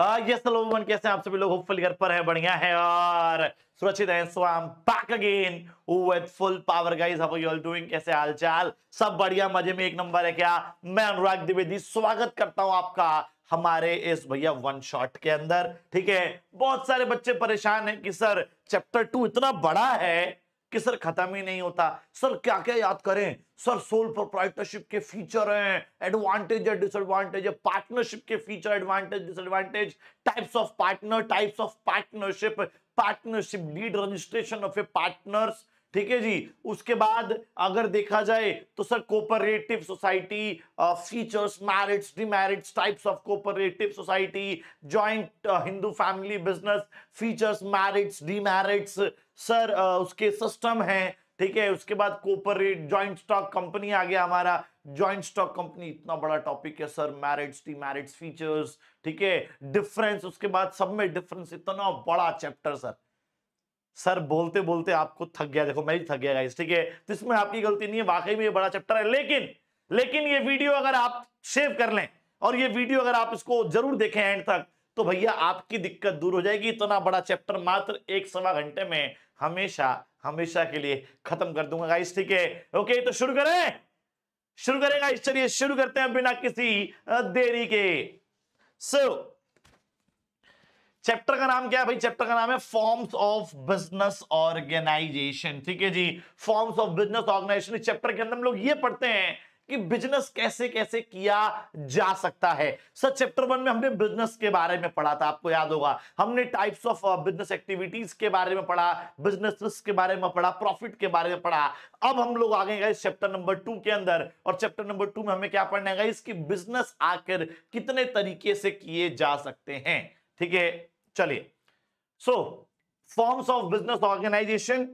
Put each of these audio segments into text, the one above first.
Yes हाँ, hello कैसे आप सभी लोग होपफुल घर पर है बढ़िया है और सुरक्षित है so I back again with full power guys how you all doing कैसे हालचाल सब बढ़िया मजे में एक नंबर है क्या मैं अनुराग द्विवेदी स्वागत करता हूं आपका हमारे इस भैया वन शॉट के अंदर ठीक है बहुत सारे बच्चे परेशान हैं कि सर चैप्टर टू इतना बड़ा है कि सर खत्म ही नहीं होता सर क्या क्या याद करें सर सोल प्रोप्राइटरशिप के फीचर हैं एडवांटेज है डिसएडवांटेज है पार्टनरशिप के feature advantage disadvantage types of partner types of partnership partnership deed registration of a partners ठीक है जी उसके बाद अगर देखा जाए तो sir cooperative society features merits demerits types of cooperative society joint Hindu family business features merits demerits sir उसके सिस्टम है ठीक है उसके बाद कोपरेट ज्वाइंट स्टॉक कंपनी आ गया हमारा ज्वाइंट स्टॉक कंपनी इतना बड़ा टॉपिक है sir merits demerit features ठीक है डिफरेंस उसके बाद सब में डिफरेंस इतना बड़ा चैप्टर सर सर बोलते बोलते आपको थक गया देखो मैं ही थक गया गाइस ठीक है तो इसमें आपकी गलती नहीं है वाकई में ये बड़ा चैप्टर है लेकिन लेकिन ये वीडियो अगर आप सेव कर लें और ये वीडियो अगर आप इसको जरूर देखें एंड तक तो भैया आपकी दिक्कत दूर हो जाएगी इतना बड़ा चैप्टर मात्र एक सवा घंटे में हमेशा हमेशा के लिए खत्म कर दूंगा गाइस ठीक है ओके तो शुरू करें शुरू करें इस चलिए शुरू करते हैं बिना किसी देरी के सो so, चैप्टर का नाम क्या है भाई चैप्टर का नाम है फॉर्म्स ऑफ बिजनेस ऑर्गेनाइजेशन ठीक है जी forms of business organisation chapter के अंदर हम लोग ये पढ़ते हैं कि बिजनेस कैसे कैसे किया जा सकता है सर चैप्टर वन में हमने बिजनेस के बारे में पढ़ा था आपको याद होगा हमने टाइप्स ऑफ बिजनेस एक्टिविटीज के बारे में पढ़ा बिजनेस रिस्क के बारे में पढ़ा प्रॉफिट के बारे में पढ़ा अब हम लोग आगे गए चैप्टर नंबर टू के अंदर और चैप्टर नंबर टू में हमें क्या पढ़ने गए इसकी बिजनेस आकर कितने तरीके से किए जा सकते हैं ठीक है चलिए so forms of business organisation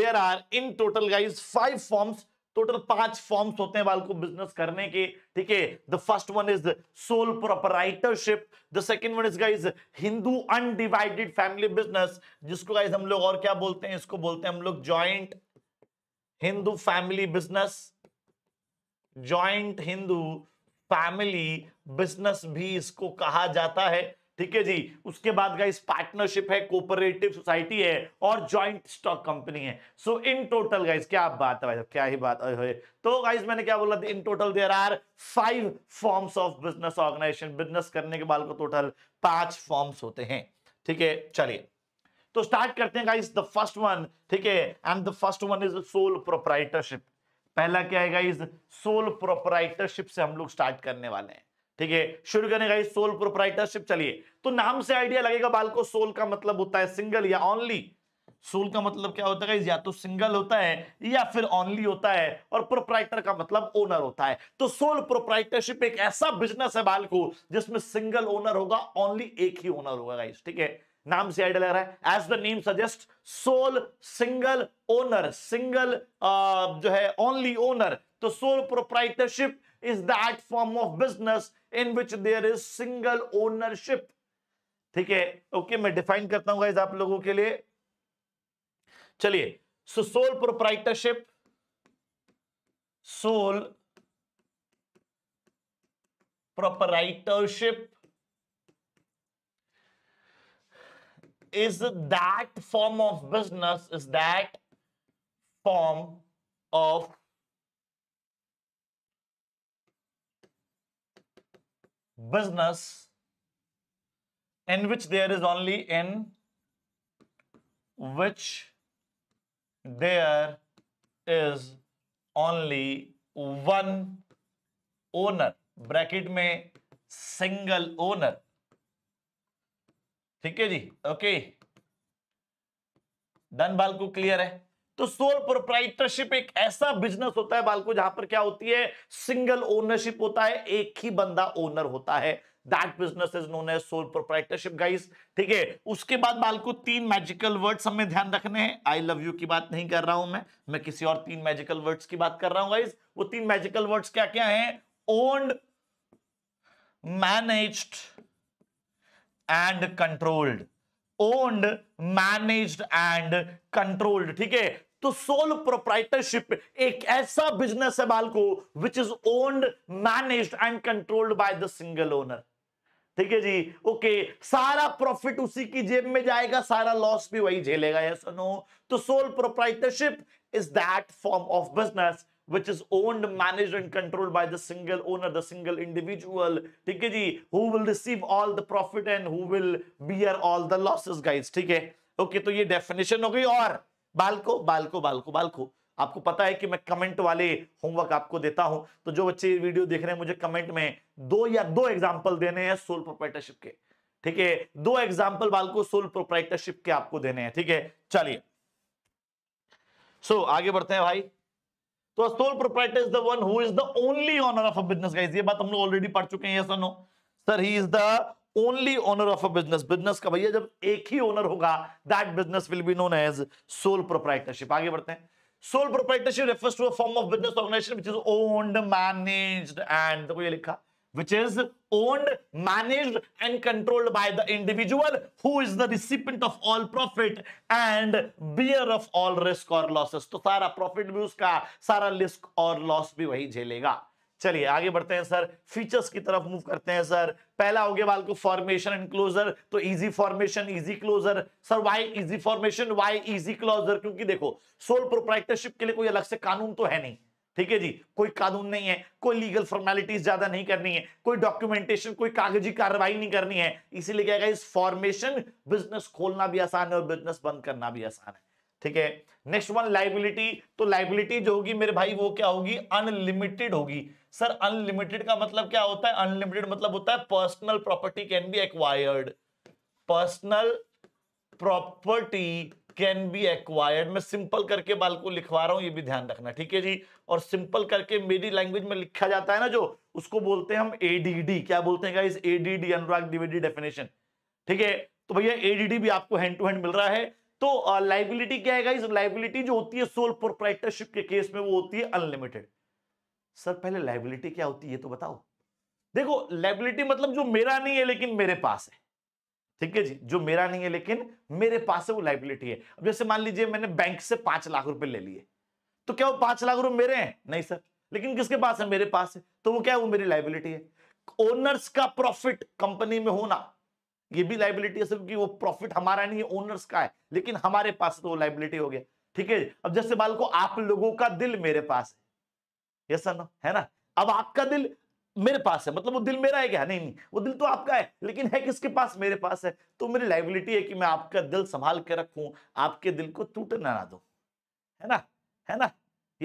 there are in total guys five forms total पांच फॉर्म्स होते हैं बाल बिजनेस करने के ठीक है the first one is sole proprietorship the second one is guys Hindu undivided family business जिसको गाइज हम लोग और क्या बोलते हैं इसको बोलते हैं हम लोग joint Hindu family business joint Hindu family business भी इसको कहा जाता है ठीक है जी उसके बाद इस पार्टनरशिप है कोऑपरेटिव सोसाइटी है और ज्वाइंट स्टॉक कंपनी है सो इन टोटल गाइस क्या बात है भाई क्या ही बात है तो गाइस मैंने क्या बोला in total there are five forms of business organisation business करने के बाद को टोटल पांच फॉर्म्स होते हैं ठीक है चलिए तो स्टार्ट करते हैं गाइस द फर्स्ट वन ठीक है and the first one is sole proprietorship पहला क्या है गाइस सोल प्रोपराइटरशिप से हम लोग स्टार्ट करने वाले हैं ठीक है शुरू करने का सोल प्रोपराइटरशिप चलिए तो नाम से आइडिया लगेगा बाल को सोल का मतलब होता है सिंगल या ओनली सोल का मतलब क्या होता है या तो सिंगल होता है या फिर ओनली होता है और प्रोपराइटर का मतलब ओनर होता है तो सोल प्रोपराइटरशिप एक ऐसा बिजनेस है बाल को जिसमें सिंगल ओनर होगा ओनली एक ही ओनर होगा गाइस ठीक है नाम से आइडिया लग रहा है as the name suggest sole single owner single जो है ओनली ओनर तो sole proprietorship is that form of business in which there is single ownership ठीक है ओके मैं डिफाइन करता हूं गाइज आप लोगों के लिए चलिए so sole proprietorship sole proprietorship is that form of business is that form of business in which there is only in which there is only one owner bracket mein single owner ठीक है जी okay done बाल को clear है तो sole proprietorship एक ऐसा business होता है बालको जहां पर क्या होती है सिंगल ओनरशिप होता है एक ही बंदा ओनर होता है that business is known as sole proprietorship, guys. ठीक है उसके बाद बाल को तीन मैजिकल वर्ड्स हमें ध्यान रखने हैं आई लव यू की बात नहीं कर रहा हूं मैं मैं किसी और तीन मैजिकल वर्ड्स की बात कर रहा हूं गाइस वो तीन मैजिकल वर्ड्स क्या क्या हैं owned managed and controlled owned managed and controlled ठीक है तो सोल प्रोप्राइटरशिप एक ऐसा बिजनेस है बालको which is owned manage and controlled by the single owner ठीक है जी ओके सारा प्रॉफिट उसी की जेब में जाएगा सारा लॉस भी वही झेलेगा ये सुनो तो sole proprietorship is that form of business which is owned, managed, and controlled by the single owner, the single individual. ठीक है जी, who will receive all the profit and who will bear all the losses, guys. ठीक है? Okay, तो ये definition हो गई और बालको बालको बालको बालको आपको पता है कि मैं कमेंट वाले होमवर्क आपको देता हूं तो जो बच्चे वीडियो देख रहे हैं मुझे कमेंट में दो या दो एग्जाम्पल देने हैं सोल प्रोपराइटरशिप के ठीक है दो एग्जाम्पल बालको सोल प्रोपराइटरशिप के आपको देने हैं ठीक है चलिए सो आगे बढ़ते हैं भाई तो sole proprietor is the one who is the only owner of a business guys ये बात हम लोग ऑलरेडी पढ़ चुके हैं sir he is the only owner of a business business का भैया जब एक ही ओनर होगा that business will be known as sole proprietorship आगे बढ़ते हैं sole proprietorship refers to a form of business organization which is owned managed and देखो ये लिखा which is owned managed and controlled by the individual who is the recipient of all profit and bear of all risk और losses तो सारा profit भी उसका, सारा risk और लॉस भी वही झेलेगा. चलिए आगे बढ़ते हैं सर फीचर्स की तरफ मूव करते हैं सर पहला हो गया को फॉर्मेशन एंड क्लोजर तो easy formation easy closure sir why easy formation why easy closure क्योंकि देखो सोल प्रोप्राइटरशिप के लिए कोई अलग से कानून तो है नहीं ठीक है जी कोई कानून नहीं है कोई लीगल फॉर्मेलिटीज ज्यादा नहीं करनी है कोई डॉक्यूमेंटेशन कोई कागजी कार्रवाई नहीं करनी है इसीलिए क्या इस फॉर्मेशन बिजनेस खोलना भी आसान है और बिजनेस बंद करना भी आसान है ठीक है नेक्स्ट वन लाइबिलिटी तो लाइबिलिटी जो होगी मेरे भाई वो क्या होगी अनलिमिटेड होगी सर अनलिमिटेड का मतलब क्या होता है अनलिमिटेड मतलब होता है personal property can be acquired personal property can be acquired मैं सिंपल करके बाल को लिखवा रहा हूं ये भी ध्यान रखना ठीक है जी और सिंपल करके मेरी लैंग्वेज में लिखा जाता है ना जो उसको बोलते हैं हम एडीडी क्या बोलते हैं एडीडी अनुराग डिविडी डेफिनेशन ठीक है तो भैया एडीडी भी आपको हैंड टू हैंड मिल रहा है तो लाइबिलिटी क्या है लाइबिलिटी जो होती है सोल प्रोप्राइटरशिप के केस में वो होती है अनलिमिटेड सर पहले लाइबिलिटी क्या होती है तो बताओ देखो लाइबिलिटी मतलब जो मेरा नहीं है लेकिन मेरे पास है ठीक है जी जो मेरा नहीं है लेकिन मेरे पास है वो लाइबिलिटी है अब जैसे मान लीजिए मैंने बैंक से पांच लाख रुपए ले लिए तो क्या वो पांच लाख रुपए मेरे हैं नहीं सर लेकिन किसके पास है मेरे पास है तो वो क्या है वो मेरी लाइबिलिटी है ओनर्स का प्रॉफिट कंपनी में होना ये भी लाइबिलिटी है सिर्फ कि वो प्रॉफिट हमारा नहीं है ओनर्स का है लेकिन हमारे पास तो लाइबिलिटी हो गया ठीक है अब जैसे मान को आप लोगों का दिल मेरे पास है यस ना है ना अब आपका दिल मेरे पास है मतलब वो दिल मेरा है क्या नहीं नहीं वो दिल तो आपका है लेकिन है किसके पास मेरे पास है तो मेरी लाइबिलिटी है कि मैं आपका दिल संभाल के रखू आपके दिल को टूट ना दो है ना है ना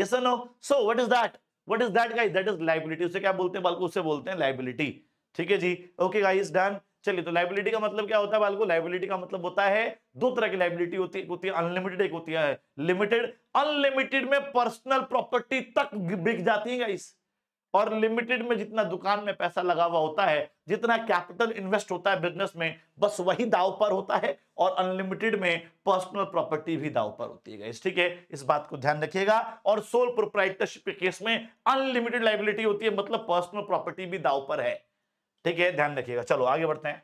sir no so what is that what is that guys that is liability उसे क्या बोलते हैं बल्कि उसे बोलते हैं लाइबिलिटी ठीक है जी ओके गाइस डन चलिए तो लाइबिलिटी का मतलब क्या होता है बालको लाइबिलिटी का मतलब होता है दो तरह की लाइबिलिटी होती होती है अनलिमिटेड एक होती है लिमिटेड अनलिमिटेड में पर्सनल प्रॉपर्टी तक बिक जाती है इस और लिमिटेड में जितना दुकान में पैसा लगा हुआ होता है जितना कैपिटल इन्वेस्ट होता है बिजनेस में बस वही दाव पर होता है और अनलिमिटेड में पर्सनल प्रॉपर्टी भी दाव पर होती है ठीक है इस बात को ध्यान रखिएगा और सोल प्रोप्राइटरशिप के केस में अनलिमिटेड लाइबिलिटी होती है मतलब पर्सनल प्रॉपर्टी भी दाव पर है ठीक है ध्यान रखिएगा चलो आगे बढ़ते हैं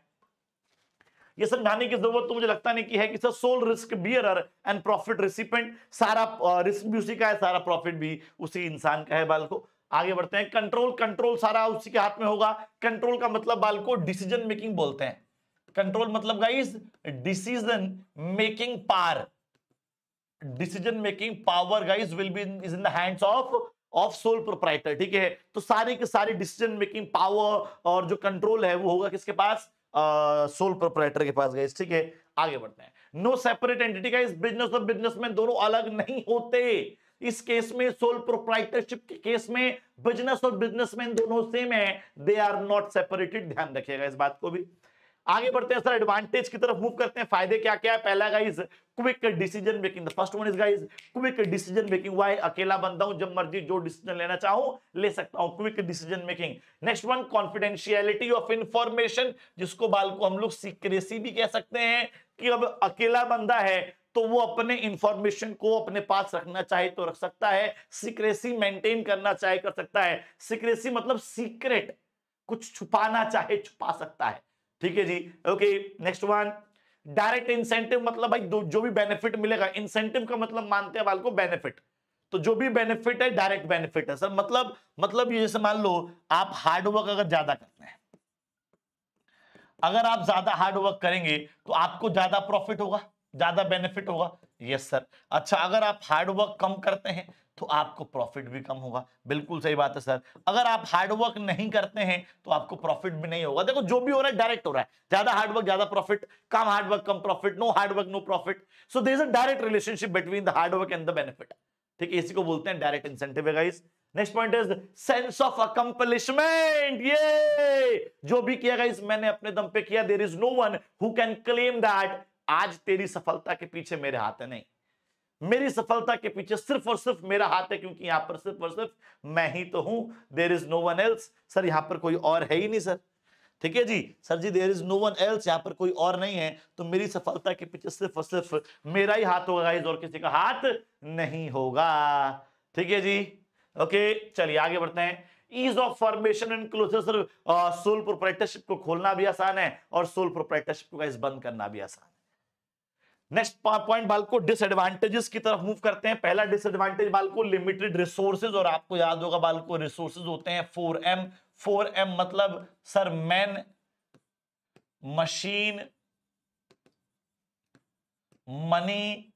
ये समझाने की जरूरत तो मुझे लगता नहीं कि है कि sir sole risk bearer and profit recipient सारा रिस्क भी उसी का है सारा प्रॉफिट भी उसी इंसान का है बाल को आगे बढ़ते हैं कंट्रोल कंट्रोल सारा उसी के हाथ में होगा कंट्रोल का मतलब बाल को डिसीजन मेकिंग बोलते हैं कंट्रोल मतलब गाइस डिसीजन मेकिंग पार decision making power guys will be is in the hands of of sole proprietor ठीक है तो सारे के सारे डिसीजन मेकिंग पावर और जो कंट्रोल है वो होगा किसके पास सोल uh, प्रोप्राइटर के पास गए ठीक है आगे बढ़ते हैं नो सेपरेट एंटिटी का इस बिजनेस और बिजनेसमैन दोनों अलग नहीं होते इस केस में सोल प्रोप्राइटरशिप के केस में बिजनेस और बिजनेसमैन दोनों सेम है दे आर नॉट सेपरेटेड ध्यान रखिएगा इस बात को भी आगे बढ़ते हैं सर एडवांटेज की तरफ मूव करते हैं फायदे क्या क्या है पहला guys quick decision making the first one is guys quick decision making why अकेला बंदा हूं जब मर्जी जो डिसीजन लेना चाहूं ले सकता हूं quick decision making next one confidentiality of information जिसको बाल को हम लोग सीक्रेसी भी कह सकते हैं कि अब अकेला बंदा है तो वो अपने इंफॉर्मेशन को अपने पास रखना चाहे तो रख सकता है सीक्रेसी मेंटेन करना चाहे कर सकता है सीक्रेसी मतलब सीक्रेट कुछ छुपाना चाहे छुपा सकता है ठीक है जी okay next one direct incentive मतलब भाई जो भी बेनिफिट मिलेगा इंसेंटिव का मतलब मानते हैं बाल को बेनिफिट तो जो भी बेनिफिट है डायरेक्ट बेनिफिट है सर मतलब मतलब ये जैसे मान लो आप हार्डवर्क अगर ज्यादा करते हैं अगर आप ज्यादा हार्डवर्क करेंगे तो आपको ज्यादा प्रॉफिट होगा ज्यादा बेनिफिट होगा यस सर अच्छा अगर आप हार्डवर्क कम करते हैं तो आपको प्रॉफिट भी कम होगा बिल्कुल सही बात है सर अगर आप हार्डवर्क नहीं करते हैं तो आपको प्रॉफिट भी नहीं होगा देखो जो भी हो रहा है डायरेक्ट हो रहा है ज्यादा हार्डवर्क ज्यादा प्रॉफिट कम हार्डवर्क कम profit no hard work no profit so there is a direct relationship between the hard work and the benefit ठीक है इसी को बोलते हैं डायरेक्ट इंसेंटिव है next point is sense of accomplishment ये जो भी किया गया मैंने अपने दम पे किया there is no one who can claim that आज तेरी सफलता के पीछे मेरे हाथ है नहीं मेरी सफलता के पीछे सिर्फ और सिर्फ मेरा हाथ है क्योंकि यहां पर सिर्फ और सिर्फ मैं ही तो हूं there is no one else sir यहां पर कोई और है ही नहीं सर ठीक है जी सर जी there is no one else यहां पर कोई और नहीं है तो मेरी सफलता के पीछे सिर्फ और सिर्फ मेरा ही हाथ होगा और किसी का हाथ नहीं होगा ठीक है जी ओके चलिए आगे बढ़ते हैं ease of formation and closure sir sole proprietorship को खोलना भी आसान है और सोल प्रोपराइटरशिप को बंद करना भी आसान है नेक्स्ट पॉइंट बाल को डिसएडवांटेजेस की तरफ मूव करते हैं पहला डिसएडवांटेज बाल को लिमिटेड रिसोर्सेज और आपको याद होगा बाल को रिसोर्सेज होते हैं फोर एम फोर एम मतलब सर मैन मशीन मनी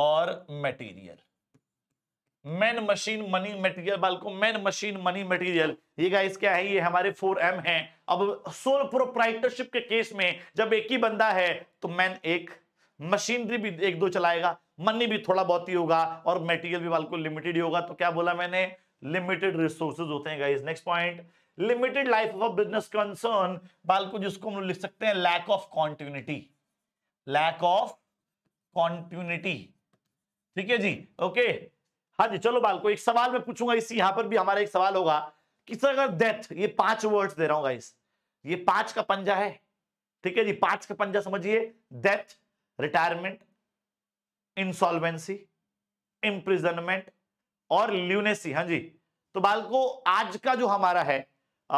और material man machine money material बालको मैन मशीन मनी मेटीरियल ये गाइस क्या है ये हमारे फोर एम है अब सोल प्रोप्राइटरशिप के केस में जब एक ही बंदा है तो मैन एक मशीनरी भी एक दो चलाएगा मनी भी थोड़ा बहुत ही होगा और मेटीरियल भी बालको लिमिटेड ही होगा तो क्या बोला मैंने लिमिटेड रिसोर्सेज होते हैं guys next point limited life of business concern बालको जिसको हम लिख सकते हैं lack of continuity lack of continuity ठीक है जी ओके okay. हाँ जी चलो बालको एक सवाल मैं पूछूंगा इसी यहां पर भी हमारा एक सवाल होगा कि सर अगर डेथ ये पांच वर्ड्स दे रहा हूं गाइस ये पांच का पंजा है ठीक है जी पांच का पंजा समझिए डेथ रिटायरमेंट इंसॉल्वेंसी इम्प्रिजनमेंट और ल्यूनेसी हाँ जी तो बालको आज का जो हमारा है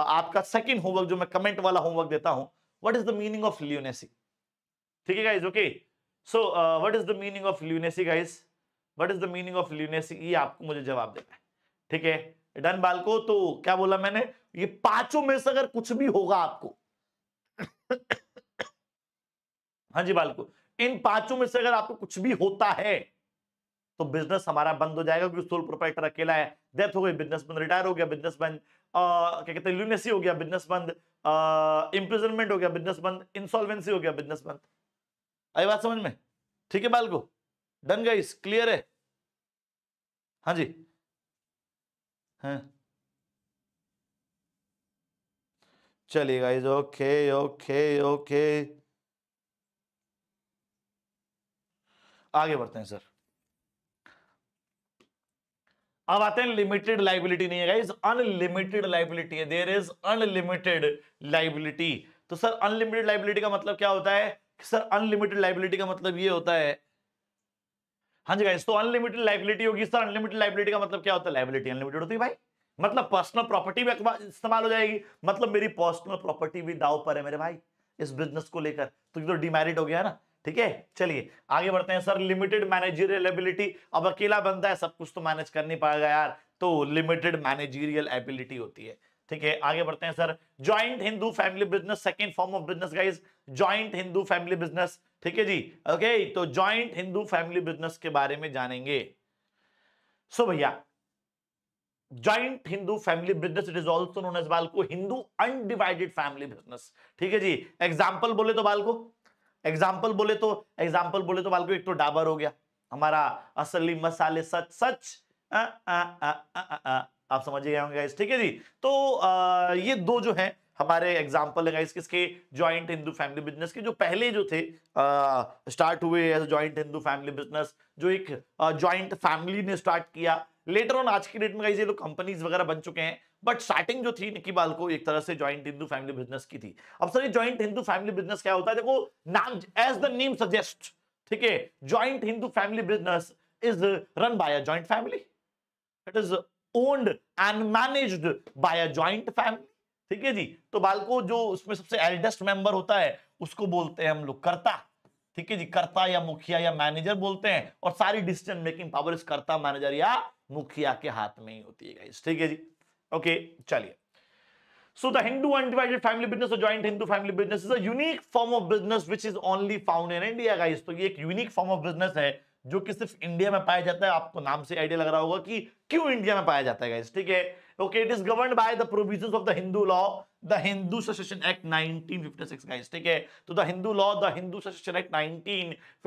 आपका सेकेंड होमवर्क जो मैं कमेंट वाला होमवर्क देता हूं what is the meaning of lunacy ठीक है guys okay so what is the meaning of lunacy guys what is the meaning of lunacy ये आपको मुझे जवाब देना है ठीक है डन बालको तो क्या बोला मैंने ये पांचों में से अगर कुछ भी होगा आपको हाँ जी बालको इन पांचों में से अगर आपको कुछ भी होता है तो बिजनेस हमारा बंद हो जाएगा क्योंकि सोल प्रोपराइटर अकेला है डेथ हो गई बिजनेस बंद रिटायर हो गया बंद क्या कहते हैं लूनेसी हो गया बिजनेस बंद इंप्रिजनमेंट हो गया बिजनेस बंद इंसॉल्वेंसी हो गया बिजनेस बंद आई बात समझ में ठीक है बालको डन गाइस क्लियर है हाँ जी हैं हाँ। चलिए गाइज ओके ओके ओके आगे बढ़ते हैं सर अब आते हैं लिमिटेड लाइबिलिटी नहीं है गाइज अनलिमिटेड लाइबिलिटी है देर इज अनलिमिटेड लाइबिलिटी तो सर अनलिमिटेड लाइबिलिटी का मतलब क्या होता है सर अनलिमिटेड लाइबिलिटी का मतलब ये होता है हाँ जी गाइस तो अनलिमिटेड लाइबिलिटी होगी सर अनलिमिटेड लाइबिलिटी का मतलब क्या होता है लाइबिलिटी अनलिमिटेड होती है भाई मतलब पर्सनल प्रॉपर्टी भी इस्तेमाल हो जाएगी मतलब मेरी पर्सनल प्रॉपर्टी भी दाव पर है मेरे भाई इस बिजनेस को लेकर तो ये तो डिमेरिट हो गया ना ठीक है चलिए आगे बढ़ते हैं सर लिमिटेड मैनेजरियल एबिलिटी अब अकेला बनता है सब कुछ तो मैनेज कर नहीं पाएगा यार तो लिमिटेड मैनेजरियल एबिलिटी होती है ठीक है आगे बढ़ते हैं sir joint Hindu family business second form of business guys joint Hindu family business ठीक है जी ओके तो ज्वाइंट हिंदू फैमिली बिजनेस के बारे में जानेंगे सो भैया joint Hindu family business it is also known as बालको हिंदू अनडिवाइडेड फैमिली बिजनेस ठीक है जी एग्जाम्पल बोले तो बालको एग्जाम्पल बोले तो एग्जाम्पल बोले तो बालको एक तो डाबर हो गया हमारा असली मसाले सच सच आ, आ, आ, आ, आ, आ, आप समझ गए होंगे ठीक है जी तो आ, ये दो जो है हमारे एग्जाम्पल है गाइस किसके ज्वाइंट हिंदू फैमिली बिजनेस के जो पहले जो थे आ, स्टार्ट हुए ज्वाइंट हिंदू फैमिली बिजनेस जो एक ज्वाइंट फैमिली ने स्टार्ट किया लेटर ऑन आज की डेट में गाइस ये लोग कंपनीज वगैरह बन चुके हैं बट स्टार्टिंग जो थी निकी बाल को एक तरह से ज्वाइंट हिंदू फैमिली बिजनेस की थी अब sir joint Hindu family business क्या होता है देखो नाम एज द नेम सजेस्ट ठीक है joint Hindu family business is run by a joint family it is owned and managed by a joint family ठीक है जी तो बालको जो उसमें सबसे एल्डेस्ट मेंबर होता है उसको बोलते हैं हम लोग कर्ता ठीक है जी कर्ता या मुखिया या मैनेजर बोलते हैं और सारी डिसीजन मेकिंग पावर इस कर्ता मैनेजर या मुखिया के हाथ में ही होती है ठीक है जी ओके चलिए so the Hindu undivided family business or joint Hindu family business is a unique form of business which is only found in India तो ये एक यूनिक फॉर्म ऑफ बिजनेस है जो कि सिर्फ इंडिया में पाया जाता है आपको नाम से आइडिया लग रहा होगा कि क्यों इंडिया में पाया जाता है guys ठीक है okay it is govern by the provision of the Hindu law the Hindu secession act 1956 guys ठीक है तो the Hindu law the Hindu secession act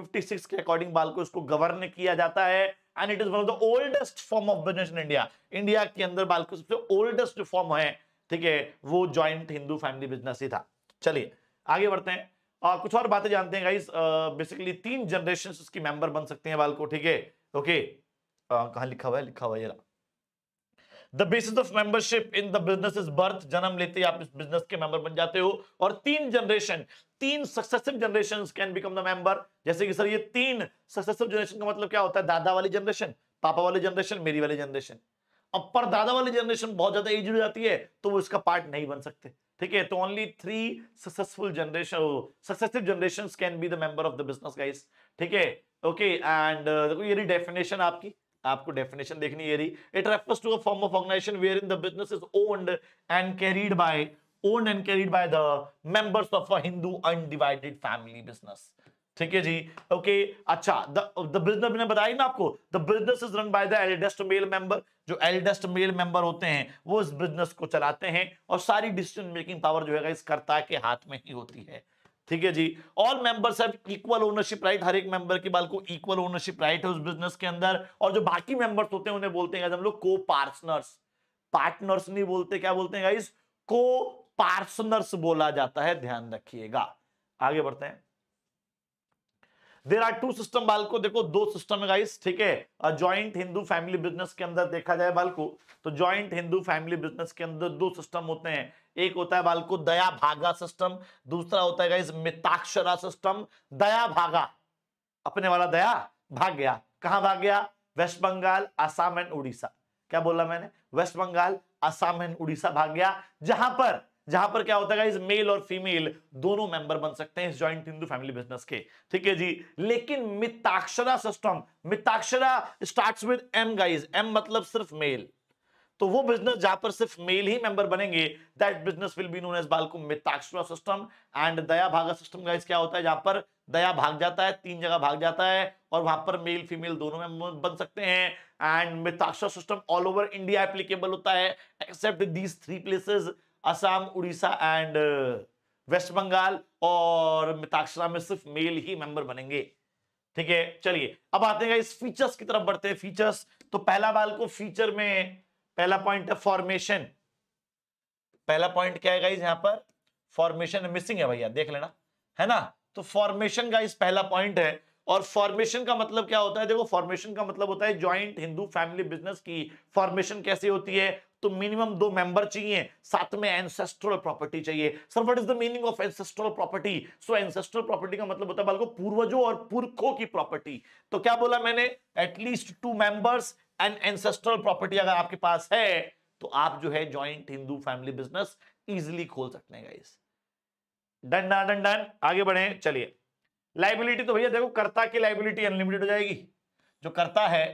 1956 के अकॉर्डिंग बाल को इसको गवर्न किया जाता है and it is one of the oldest form of business in India India के अंदर बाल को सबसे ओल्डेस्ट फॉर्म है ठीक है वो ज्वाइंट हिंदू फैमिली बिजनेस ही था चलिए आगे बढ़ते हैं आ, कुछ और बातें जानते हैं गाइस बेसिकली तीन जनरेशन उसकी मेंबर बन सकते हैं बाल को ठीक है ओके कहा लिखा हुआ है लिखा हुआ है the basis of membership in the business is birth जन्म लेते ही आप इस बिजनेस के मेंबर बन जाते हो और तीन जनरेशन तीन successive generation can become the member जैसे कि सर ये तीन सक्सेसिव जनरेशन का मतलब क्या होता है दादा वाली जनरेशन पापा वाली जनरेशन मेरी वाली जनरेशन अब पर दादा वाली जनरेशन बहुत ज्यादा एज हो जाती है तो वो इसका पार्ट नहीं बन सकते ठीक है तो only three successful generation successive generation can be the member of the business guys ठीक है ओके एंड ये डेफिनेशन आपकी आपको डेफिनेशन देखनी है it refers to a form of organization wherein the business is owned and carried by owned and carried by the members of a Hindu undivided family business ठीक है जी okay अच्छा the the business मैंने बताया ना आपको the business is run by the eldest male member जो eldest male member होते हैं वो इस बिजनेस को चलाते हैं और सारी डिसीजन मेकिंग पावर जो है इस कर्ता के हाथ में ही होती है ठीक है जी all members have equal ownership right हर एक मेंबर के बाल को इक्वल ओनरशिप राइट है उस बिजनेस के अंदर और जो बाकी मेंबर्स होते हैं उन्हें बोलते हैं हम लोग को पार्टनर्स पार्टनर्स नहीं बोलते क्या बोलते हैं गाइस को पार्टनर्स बोला जाता है ध्यान रखिएगा आगे बढ़ते हैं देर आर टू सिस्टम बाल को देखो दो सिस्टम है गाइस ठीक है ज्वाइंट हिंदू फैमिली बिजनेस के अंदर देखा जाए बाल को तो ज्वाइंट हिंदू फैमिली बिजनेस के अंदर दो सिस्टम होते हैं एक होता है बालको दया भागा सिस्टम दूसरा होता है मिताक्षरा सिस्टम दया भागा अपने वाला दया भाग गया कहा भाग गया वेस्ट बंगाल आसाम एंड उड़ीसा क्या बोला मैंने वेस्ट बंगाल आसाम एंड उड़ीसा भाग गया जहां पर जहां पर क्या होता है इस मेल और फीमेल दोनों मेंबर बन सकते हैं इस ज्वाइंट हिंदू फैमिली बिजनेस के ठीक है जी लेकिन Mitakshara system Mitakshara starts with M guys M मतलब सिर्फ मेल तो वो बिजनेस जहां पर सिर्फ मेल ही मेंबर बनेंगे that business will be known as बालकुम Mitakshara system and Dayabhaga system का क्या होता है जहां पर दया भाग जाता है तीन जगह भाग जाता है और वहां पर मेल फीमेल दोनों में बन सकते हैं and Mitakshara system all over India applicable होता है except these three places Assam Orissa and West Bengal और मिताक्षरा में सिर्फ मेल ही मेंबर बनेंगे ठीक है चलिए अब आते हैं इस फीचर्स की तरफ बढ़ते हैं फीचर्स तो पहला बाल को फीचर में पहला पॉइंट है फॉर्मेशन पहला पॉइंट क्या है गाइज यहां पर फॉर्मेशन मिसिंग है भैया देख लेना है ना तो फॉर्मेशन गाइज पहला पॉइंट है और फॉर्मेशन का मतलब क्या होता है देखो फॉर्मेशन का मतलब होता है ज्वाइंट हिंदू फैमिली बिजनेस की फॉर्मेशन कैसे होती है तो मिनिमम दो मेंबर चाहिए साथ में एंसेस्ट्रल प्रॉपर्टी चाहिए sir what is the meaning of ancestral property so ancestral property का मतलब होता है बालको पूर्वजों और पुरखों की प्रॉपर्टी तो क्या बोला मैंने at least two members an ancestral property अगर आपके पास है तो आप जो है joint Hindu family business easily खोल सकते हैं डन डन डन डन आगे बढ़े चलिए लाइबिलिटी तो भैया देखो कर्ता की लाइबिलिटी अनलिमिटेड हो जाएगी जो करता है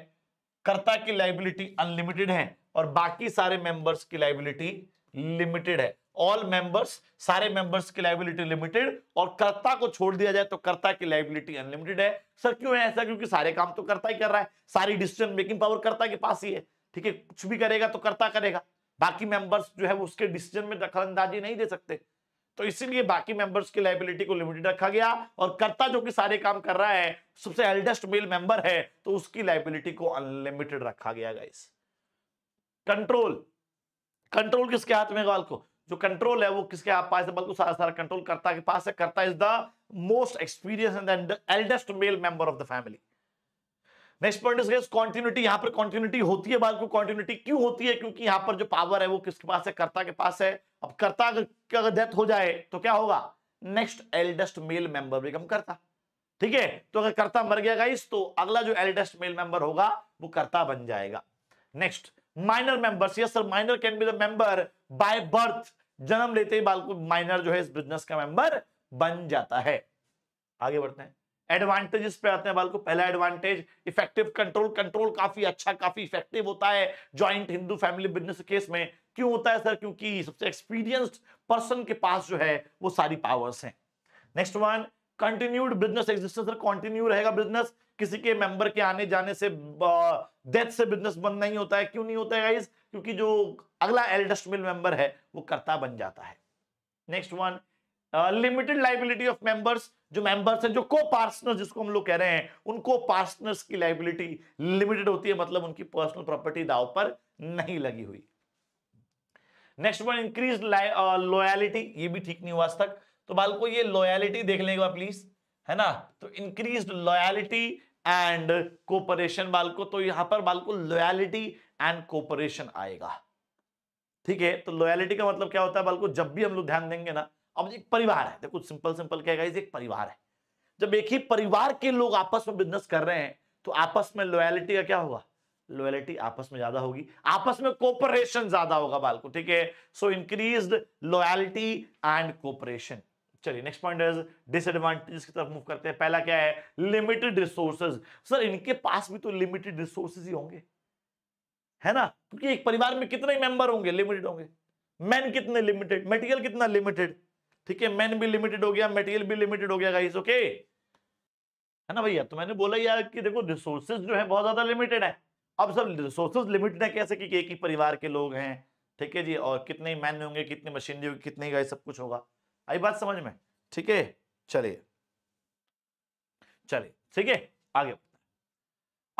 कर्ता की लाइबिलिटी अनलिमिटेड है और बाकी सारे मेंबर्स की लाइबिलिटी लिमिटेड है ऑल मेंबर्स सारे मेंबर्स की लाइबिलिटी लिमिटेड और कर्ता को छोड़ दिया जाए तो कर्ता की लाइबिलिटी अनलिमिटेड है सर क्यों है ऐसा क्योंकि सारे काम तो करता ही कर रहा है सारी डिसीजन मेकिंग पावर कर्ता के पास ही है ठीक है कुछ भी करेगा तो कर्ता करेगा बाकी मेंबर्स जो है वो उसके डिसीजन में दखल नहीं दे सकते तो इसीलिए बाकी मेंबर्स की लाइबिलिटी को लिमिटेड रखा गया और कर्ता जो कि सारे काम कर रहा है सबसे एल्डेस्ट मेल मेंबर है तो उसकी लाइबिलिटी को अनलिमिटेड रखा गया गाइस कंट्रोल कंट्रोल किसके हाथ में गाल को जो कंट्रोल है वो किसके आप पास है बल्कि सारा सारा कंट्रोल करता के पास है karta is the most experience and eldest male member of the family next point is continuity यहां पर कॉन्टिन्यूटी होती है बात को कॉन्टिन्यूटी क्यों होती है क्योंकि यहां पर जो पावर है वो किसके पास है कर्ता के पास है अब कर्ता अगर डेथ हो जाए तो क्या होगा next eldest male member become karta ठीक है तो अगर कर्ता मर गया गाइस तो अगला जो एल्डेस्ट मेल मेंबर होगा वो कर्ता बन जाएगा next minor members yes sir minor can be the member by birth जन्म लेते ही बालको माइनर जो है इस बिजनेस का मेंबर बन जाता है आगे बढ़ते हैं एडवांटेजेस पे आते हैं को पहला एडवांटेज इफेक्टिव कंट्रोल कंट्रोल काफी अच्छा काफी इफेक्टिव होता है joint Hindu family business case में क्यों होता है सर क्योंकि सबसे एक्सपीरियंस्ड पर्सन के पास जो है वो सारी पावर्स हैं next one continued business existence sir continue रहेगा बिजनेस किसी के मेंबर के आने जाने से डेथ से बिजनेस बंद नहीं होता है क्यों नहीं होता है गाइज क्योंकि जो अगला एल्डेस्ट मिल मेंबर है वो करता बन जाता है next one limited liability of members जो मेंबर्स हैं जो को पार्सनर जिसको हम लोग कह रहे हैं उनको पार्सनर्स की लाइबिलिटी लिमिटेड होती है मतलब उनकी पर्सनल प्रॉपर्टी दाव पर नहीं लगी हुई नेक्स्ट वन इंक्रीज लॉयलिटी ये भी ठीक नहीं हुआ आज तक तो बाल को ये लॉयलिटी देख लेगा प्लीज है ना तो इंक्रीज लॉयलिटी एंड कोपरेशन बालको तो यहां पर बालको लॉयलिटी एंड कोपरेशन आएगा ठीक है तो लॉयलिटी का मतलब क्या होता है बालको जब भी हम लोग ध्यान देंगे ना अब एक परिवार है देखो सिंपल सिंपल क्या एक परिवार है जब एक ही परिवार के लोग आपस में बिजनेस कर रहे हैं तो आपस में लॉयलिटी का क्या होगा लॉयलिटी आपस में ज्यादा होगी आपस में कोपरेशन ज्यादा होगा बालको ठीक है so increase loyalty and cooperation चलिए नेक्स्ट पॉइंट इज डिसएडवांटेजेस की तरफ मूव करते हैं पहला क्या है लिमिटेड रिसोर्सेज सर इनके पास भी तो लिमिटेड रिसोर्सेज ही होंगे है ना क्योंकि एक परिवार में कितने मेंबर होंगे लिमिटेड होंगे मैन कितने लिमिटेड मटेरियल कितना लिमिटेड ठीक है मैन भी लिमिटेड हो गया मटेरियल भी लिमिटेड हो गया गाइस ओके है ना भैया तो मैंने बोला यार कि देखो रिसोर्सेज जो है बहुत ज्यादा लिमिटेड है अब सर रिसोर्सेज लिमिटेड है कैसे कि एक ही परिवार के लोग हैं ठीक है जी और कितने मैन होंगे कितनी मशीनरी होगी कितने गाइस सब कुछ होगा आई बात समझ में ठीक है चलिए चलिए ठीक है आगे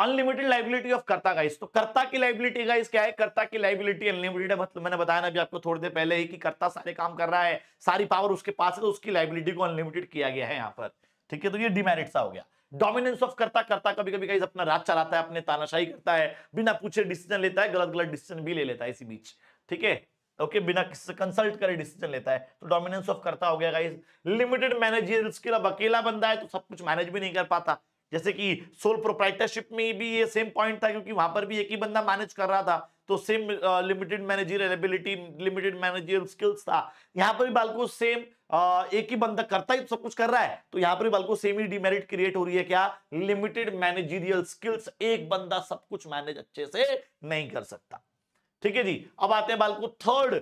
unlimited liability of karta guys तो कर्ता की लाइबिलिटी गाइस क्या है कर्ता की लाइबिलिटी अनलिमिटेड है मतलब मैंने बताया ना अभी आपको थोड़ी देर पहले ही कि कर्ता सारे काम कर रहा है सारी पावर उसके पास है तो उसकी लाइबिलिटी को अनलिमिटेड किया गया है यहां पर ठीक है तो ये डिमेरिट सा हो गया डोमिनेंस ऑफ करता करता कभी कभी गाइस अपना राज चलाता है अपने तानाशाही करता है बिना पूछे डिसीजन लेता है गलत गलत डिसीजन भी ले लेता है इसी बीच ठीक है ओके बिना किसी से कंसल्ट करे डिसीजन लेता है तो डोमिनेंस ऑफ करता हो गया गाइस लिमिटेड मैनेजर स्किल अब अकेला बंदा है तो सब कुछ मैनेज भी नहीं कर पाता जैसे कि सोल प्रोप्राइटरशिप में भी ये सेम पॉइंट था क्योंकि वहां पर भी एक ही बंदा मैनेज कर रहा था तो same limited managerial ability limited managerial skills था यहाँ पर भी बालको सेम uh, एक ही बंदा करता ही तो सब कुछ कर रहा है तो यहाँ पर भी बालको सेम ही डिमेरिट क्रिएट हो रही है क्या लिमिटेड मैनेजरियल स्किल्स एक बंदा सब कुछ मैनेज अच्छे से नहीं कर सकता ठीक है जी अब आते हैं बालकू थर्ड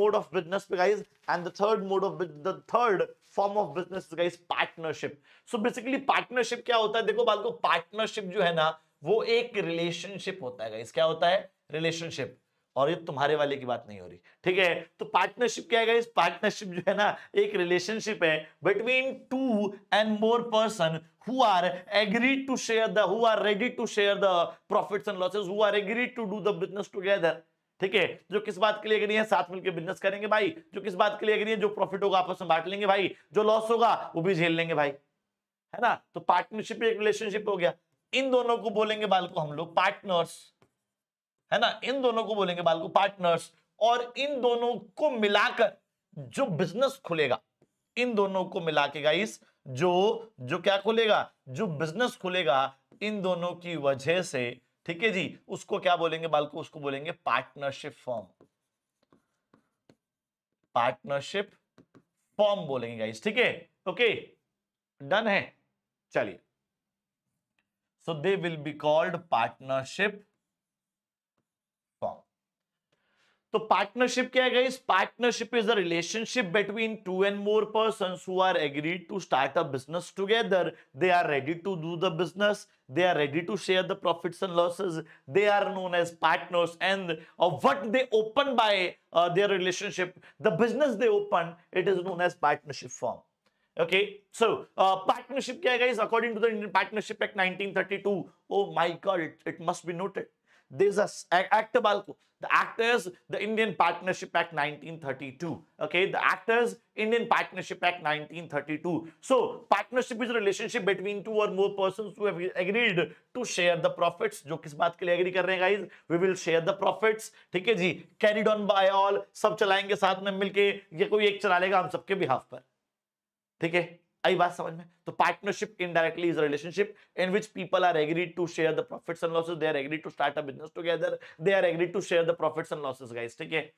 मोड ऑफ बिजनेस पे guys and the third mode of the third form of business guys partnership so basically partnership क्या होता है देखो बालकू पार्टनरशिप जो है ना वो एक रिलेशनशिप होता है गाइस क्या होता है रिलेशनशिप और ये तुम्हारे वाले की बात नहीं हो रही ठीक है तो पार्टनरशिप क्या है इस पार्टनरशिप जो है ना एक रिलेशनशिप है between two and more person who are agreed to share the who are ready to share the profits and losses who are agreed to do the business together ठीक है जो किस बात के लिए अग्री है साथ मिलकर बिजनेस करेंगे भाई जो किस बात के लिए अग्री है जो प्रॉफिट होगा आपस में बांट लेंगे भाई जो लॉस होगा वो भी झेल लेंगे भाई है ना तो पार्टनरशिप एक रिलेशनशिप हो गया इन दोनों को बोलेंगे बाल को हम लोग पार्टनर्स है ना इन दोनों को बोलेंगे बाल को पार्टनर्स और इन दोनों को मिलाकर जो बिजनेस खुलेगा इन दोनों को मिला के गाइस जो जो क्या खुलेगा जो बिजनेस खुलेगा इन दोनों की वजह से ठीक है जी उसको क्या बोलेंगे बालको उसको बोलेंगे पार्टनरशिप फॉर्म पार्टनरशिप फॉर्म बोलेंगे गाइस ठीक है ओके डन है चलिए so they will be called partnership So partnership, guys. Partnership is partnership relationship between two and more persons who are agreed to start a business together. They are ready to do the business. they are ready to share the profits and losses they are known as partners and uh, what they open by uh, their relationship the business they open it is known as partnership form okay so uh, partnership guys according to the partnership act 1932 oh my god it must be noted There's a Act balco The Act is the Indian Partnership Act 1932. Okay, the Act is Indian Partnership Act 1932. So, partnership is a relationship between two or more persons who have agreed to share the profits. jo kis baat ke liye agree kar rahe hain guys? We will share the profits. theek hai ji Carried on by all. sab chalayenge sath mein milke ye koi ek chala lega hum sabke behalf par theek hai आई बात समझ में तो partnership indirectly is relationship in which people are agree to share the profits and losses they are agree to start a business together they are agree to share the profits and losses guys ठीक है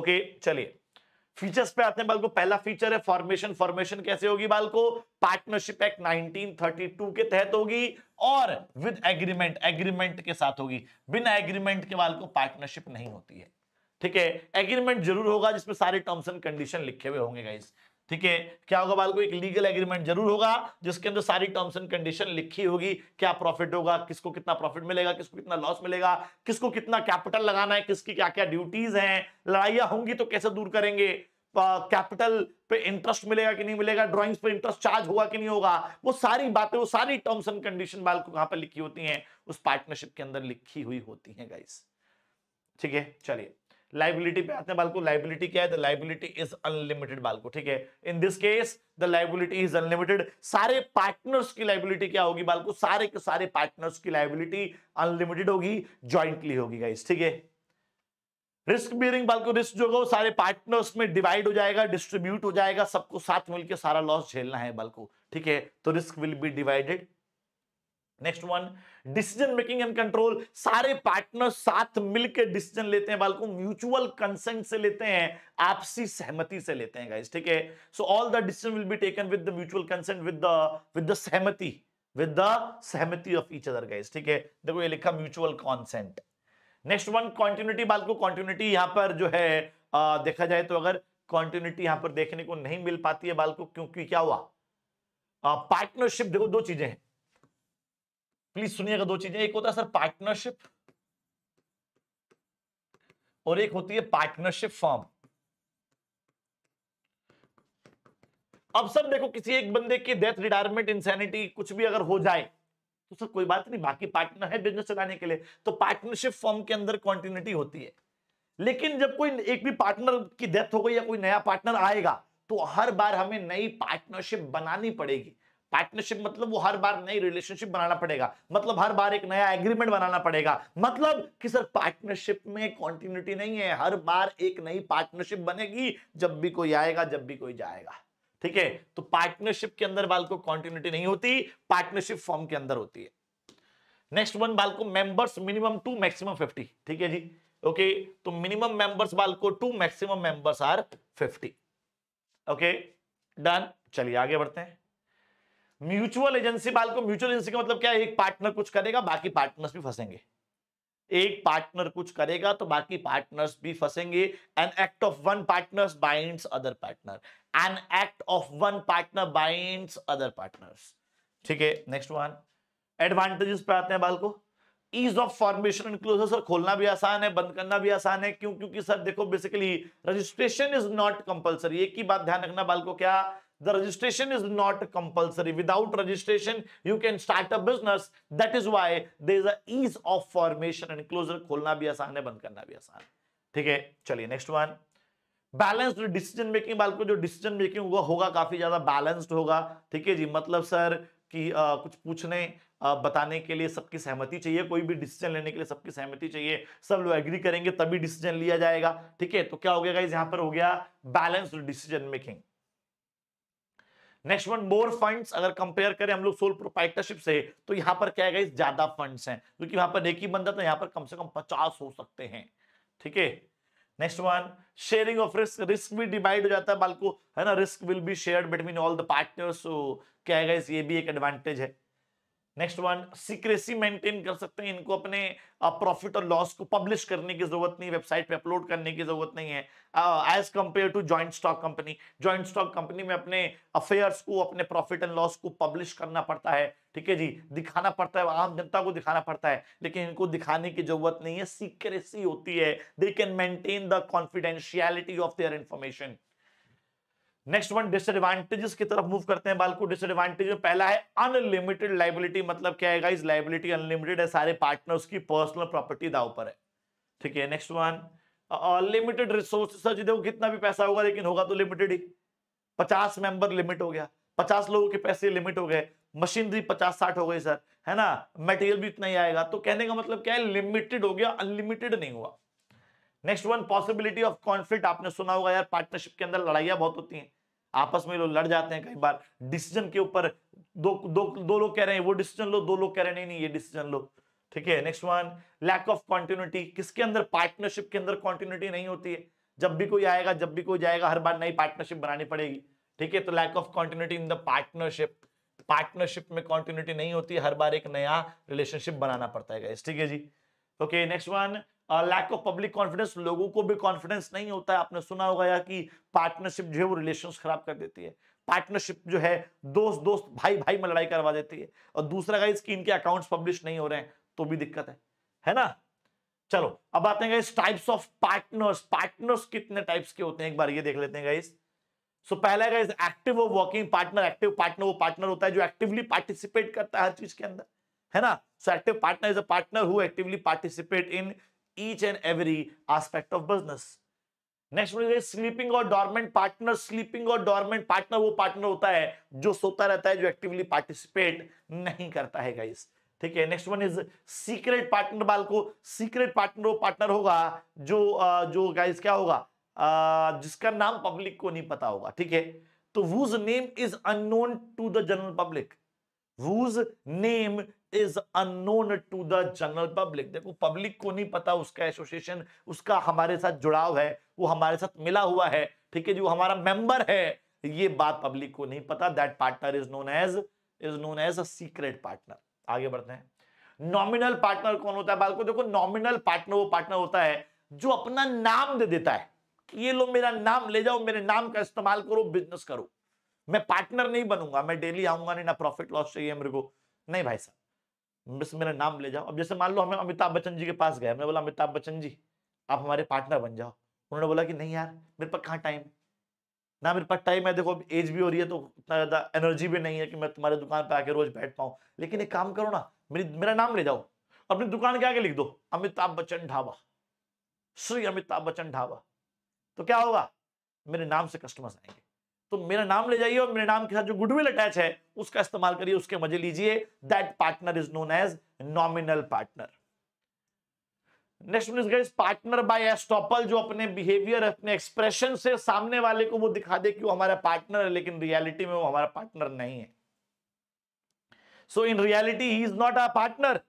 okay चलिए features पे आते हैं बाल को पहला feature है फॉर्मेशन फॉर्मेशन कैसे होगी बाल को पार्टनरशिप एक्ट 1932 के तहत होगी और विद एग्रीमेंट एग्रीमेंट के साथ होगी बिना एग्रीमेंट के बाल को पार्टनरशिप नहीं होती है ठीक है एग्रीमेंट जरूर होगा जिसमें सारे टर्म्स एंड कंडीशन लिखे हुए होंगे गाइस ठीक है क्या होगा बाल को एक लीगल एग्रीमेंट जरूर होगा जिसके अंदर सारी टर्म्स एंड कंडीशन लिखी होगी क्या प्रॉफिट होगा किसको कितना प्रॉफिट मिलेगा किसको कितना लॉस मिलेगा किसको कितना कैपिटल लगाना है किसकी क्या क्या ड्यूटीज हैं लड़ाइया होंगी तो कैसे दूर करेंगे कैपिटल पे इंटरेस्ट मिलेगा कि नहीं मिलेगा ड्रॉइंग्स पे इंटरेस्ट चार्ज होगा कि नहीं होगा वो सारी बातें वो सारी टर्म्स एंड कंडीशन बाल को कहां पर लिखी होती है उस पार्टनरशिप के अंदर लिखी हुई होती है गाइस ठीक है चलिए लाइबिलिटी पे आते हैं बालको लाइबिलिटी क्या है द लाइबिलिटी इज अनलिमिटेड बालको ठीक है in this case the liability is unlimited सारे पार्टनर्स की लाइबिलिटी क्या होगी बालको सारे के सारे पार्टनर्स की लाइबिलिटी अनलिमिटेड होगी ज्वाइंटली होगी गाइस ठीक है रिस्क बियरिंग बालको रिस्क जो होगा वो सारे पार्टनर्स में डिवाइड हो जाएगा डिस्ट्रीब्यूट हो जाएगा सबको साथ मिलकर सारा लॉस झेलना है बालको ठीक है तो risk will be divided next one decision making and control सारे पार्टनर साथ मिलकर डिसीजन लेते हैं बालकों म्यूचुअल कंसेंट से लेते हैं आपसी सहमति से लेते हैं गाइस ठीक है so all the decision will be taken with the mutual consent with the with the सहमति विद द सहमति ऑफ ईच अदर गाइस ठीक है देखो ये लिखा mutual consent next one continuity बालको कॉन्टिन्यूटी यहां पर जो है आ, देखा जाए तो अगर कॉन्टिन्यूटी यहां पर देखने को नहीं मिल पाती है बालको क्योंकि क्या हुआ पार्टनरशिप देखो दो चीजें हैं प्लीज सुनिएगा दो चीजें एक होता है सर पार्टनरशिप और एक होती है पार्टनरशिप फॉर्म अब सर देखो किसी एक बंदे की डेथ रिटायरमेंट इंसैनिटी कुछ भी अगर हो जाए तो सर कोई बात नहीं बाकी पार्टनर है बिजनेस चलाने के लिए तो पार्टनरशिप फॉर्म के अंदर कॉन्टिन्यूटी होती है लेकिन जब कोई एक भी पार्टनर की डेथ हो गई या कोई नया पार्टनर आएगा तो हर बार हमें नई पार्टनरशिप बनानी पड़ेगी पार्टनरशिप मतलब वो हर बार नई रिलेशनशिप बनाना पड़ेगा मतलब हर बार एक नया एग्रीमेंट बनाना पड़ेगा मतलब कि सर पार्टनरशिप में कॉन्टिन्यूटी नहीं है हर बार एक नई पार्टनरशिप बनेगी जब भी कोई आएगा जब भी कोई जाएगा ठीक है तो पार्टनरशिप के अंदर बाल को कॉन्टिन्यूटी नहीं होती पार्टनरशिप फॉर्म के अंदर होती है नेक्स्ट वन बाल को members minimum two maximum fifty ठीक है जी ओके तो मिनिमम मेंबर्स बाल को two maximum members are fifty okay done चलिए आगे बढ़ते हैं म्यूचुअल एजेंसी बाल को म्यूचुअल एजेंसी का मतलब क्या है एक पार्टनर कुछ करेगा बाकी पार्टनर्स भी फंसेंगे एक पार्टनर कुछ करेगा तो बाकी पार्टनर्स भी फंसेंगे an act of one partners binds other partner an act of one partner binds other partners ठीक है नेक्स्ट वन एडवांटेजेस पे आते हैं बाल को ease of formation and closure sir खोलना भी आसान है बंद करना भी आसान है क्यों क्योंकि सर देखो basically registration is not compulsory एक ही बात ध्यान रखना बाल को क्या the registration is not compulsory. Without registration, you can start a business. That is why there is a ease of formation and closure. खोलना भी आसान है, बंद करना भी आसान है. ठीक है, चलिए next one. Balanced decision making बाल को जो डिसीजन मेकिंग होगा होगा काफी ज्यादा बैलेंस्ड होगा ठीक है जी मतलब सर कि आ, कुछ पूछने आ, बताने के लिए सबकी सहमति चाहिए कोई भी डिसीजन लेने के लिए सबकी सहमति चाहिए सब लोग एग्री करेंगे तभी डिसीजन लिया जाएगा ठीक है तो क्या हो गया इस यहां पर हो गया balanced decision making next one more funds अगर कंपेयर करें हम लोग सोल प्रोपाइटरशिप से तो यहाँ पर क्या है ज्यादा फंड्स हैं क्योंकि वहां पर एक ही बंदा था तो यहाँ पर कम से कम पचास हो सकते हैं ठीक है next one sharing of risk risk भी डिवाइड हो जाता है बालको है ना risk will be share between all the partners क्या है ये भी एक एडवांटेज है नेक्स्ट वन सीक्रेसी मेंटेन कर सकते हैं इनको अपने प्रॉफिट और लॉस को पब्लिश करने की जरूरत नहीं वेबसाइट पे अपलोड करने की जरूरत नहीं है as compare to joint stock company joint stock company में अपने अफेयर्स को अपने प्रॉफिट एंड लॉस को पब्लिश करना पड़ता है ठीक है जी दिखाना पड़ता है आम जनता को दिखाना पड़ता है लेकिन इनको दिखाने की जरूरत नहीं है सीक्रेसी होती है they can maintain the confidentiality of their information next one disadvantages की तरफ मूव करते हैं बाल को डिसएडवांटेज में पहला है अनलिमिटेड लाइबिलिटी मतलब क्या है गाइस लाइबिलिटी अनलिमिटेड है सारे पार्टनर्स की पर्सनल प्रॉपर्टी दाव पर है ठीक है next one limited resources sir जी देखो कितना भी पैसा होगा लेकिन होगा तो लिमिटेड ही पचास मेंबर लिमिट हो गया पचास लोगों के पैसे लिमिट हो गए मशीनरी पचास साठ हो गई सर है ना मेटेरियल भी इतना ही आएगा तो कहने का मतलब क्या है लिमिटेड हो गया अनलिमिटेड नहीं हुआ next one possibility of conflict आपने सुना होगा यार पार्टनरशिप के अंदर लड़ाइयाँ बहुत होती हैं आपस में लोग लड़ जाते हैं कई बार डिसीजन के ऊपर दो दो दो लोग कह रहे हैं वो डिसीजन लो दो लोग कह रहे हैं नहीं नहीं ये डिसीजन लो ठीक है next one lack of continuity किसके अंदर पार्टनरशिप के अंदर कॉन्टिन्यूटी नहीं होती है जब भी कोई आएगा जब भी कोई जाएगा हर बार नई पार्टनरशिप बनानी पड़ेगी ठीक है तो lack of continuity in the partnership partnership में कॉन्टिन्यूटी नहीं होती हर बार एक नया रिलेशनशिप बनाना पड़ता है ठीक है जी okay next one lack of public confidence लोगों को भी कॉन्फिडेंस नहीं होता है आपने सुना होगा यार कि पार्टनरशिप जो है वो रिलेशन खराब कर देती है पार्टनरशिप जो है दोस्त दोस्त भाई भाई में लड़ाई करवा देती है और दूसरा गाइज की इनके अकाउंट्स पब्लिश नहीं हो रहे हैं तो भी दिक्कत है है ना चलो अब आते हैं guys types of partners partners कितने टाइप्स के होते हैं एक बार ये देख लेते हैं गाइस सो so, पहला गाइस एक्टिव और वर्किंग पार्टनर एक्टिव पार्टनर वो पार्टनर होता है जो एक्टिवली पार्टिसिपेट करता है हर चीज के अंदर है ना so active partner is a partner who actively participate in each and every aspect of business. Next one is sleeping और डॉर्मेंट पार्टनर स्लीपिंग और डॉर्मेंट पार्टनर वो पार्टनर होता है जो सोता रहता है जो एक्टिवली पार्टिसिपेट नहीं करता है गाइस ठीक है next one is secret partner बाल को सीक्रेट पार्टनर वो पार्टनर होगा जो जो गाइस क्या होगा जिसका नाम पब्लिक को नहीं पता होगा ठीक है तो whose name is unknown to the general public whose name is unknown to the general public देखो पब्लिक को नहीं पता उसका एसोसिएशन उसका हमारे साथ जुड़ाव है वो हमारे साथ मिला हुआ है ठीक है जो हमारा मेंबर है ये बात पब्लिक को नहीं पता that partner is known as is known as a secret partner आगे बढ़ते हैं नॉमिनल पार्टनर कौन होता है बालको देखो नॉमिनल पार्टनर वो पार्टनर होता है जो अपना नाम दे देता है कि ये लो मेरा नाम ले जाओ मेरे नाम का इस्तेमाल करो बिजनेस करो मैं पार्टनर नहीं बनूंगा मैं डेली आऊंगा नहीं ना प्रॉफिट लॉस चाहिए मेरे को नहीं भाई साहब बस मेरा नाम ले जाओ अब जैसे मान लो हमें अमिताभ बच्चन जी के पास गए हमने बोला अमिताभ बच्चन जी आप हमारे पार्टनर बन जाओ उन्होंने बोला कि नहीं यार मेरे पास कहाँ टाइम ना मेरे पास टाइम है देखो अब एज भी हो रही है तो उतना ज़्यादा एनर्जी भी नहीं है कि मैं तुम्हारे दुकान पर आके रोज बैठ पाऊँ लेकिन एक काम करो ना मेरी मेरा नाम ले जाओ अपनी दुकान के आगे लिख दो अमिताभ बच्चन ढाबा श्री अमिताभ बच्चन ढाबा तो क्या होगा मेरे नाम से कस्टमर्स आएंगे तो मेरा नाम ले जाइए और मेरे नाम के साथ जो गुडविल अटैच है उसका इस्तेमाल करिए उसके मजे लीजिए that partner is known as nominal partner next guys partner by estoppel जो अपने बिहेवियर अपने एक्सप्रेशन से सामने वाले को वो दिखा दे कि वो हमारा पार्टनर है लेकिन रियलिटी में वो हमारा पार्टनर नहीं है so in reality he is not our partner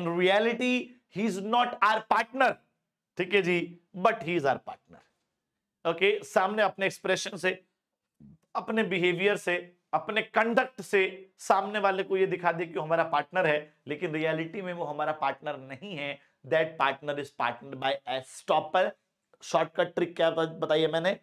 in reality he is not our partner ठीक है जी but he is our partner okay सामने अपने एक्सप्रेशन से अपने बिहेवियर से अपने कंडक्ट से सामने वाले को ये दिखा दे कि हमारा पार्टनर है लेकिन रियलिटी में वो हमारा पार्टनर नहीं है that partner is partner by estoppel shortcut trick क्या बताइए मैंने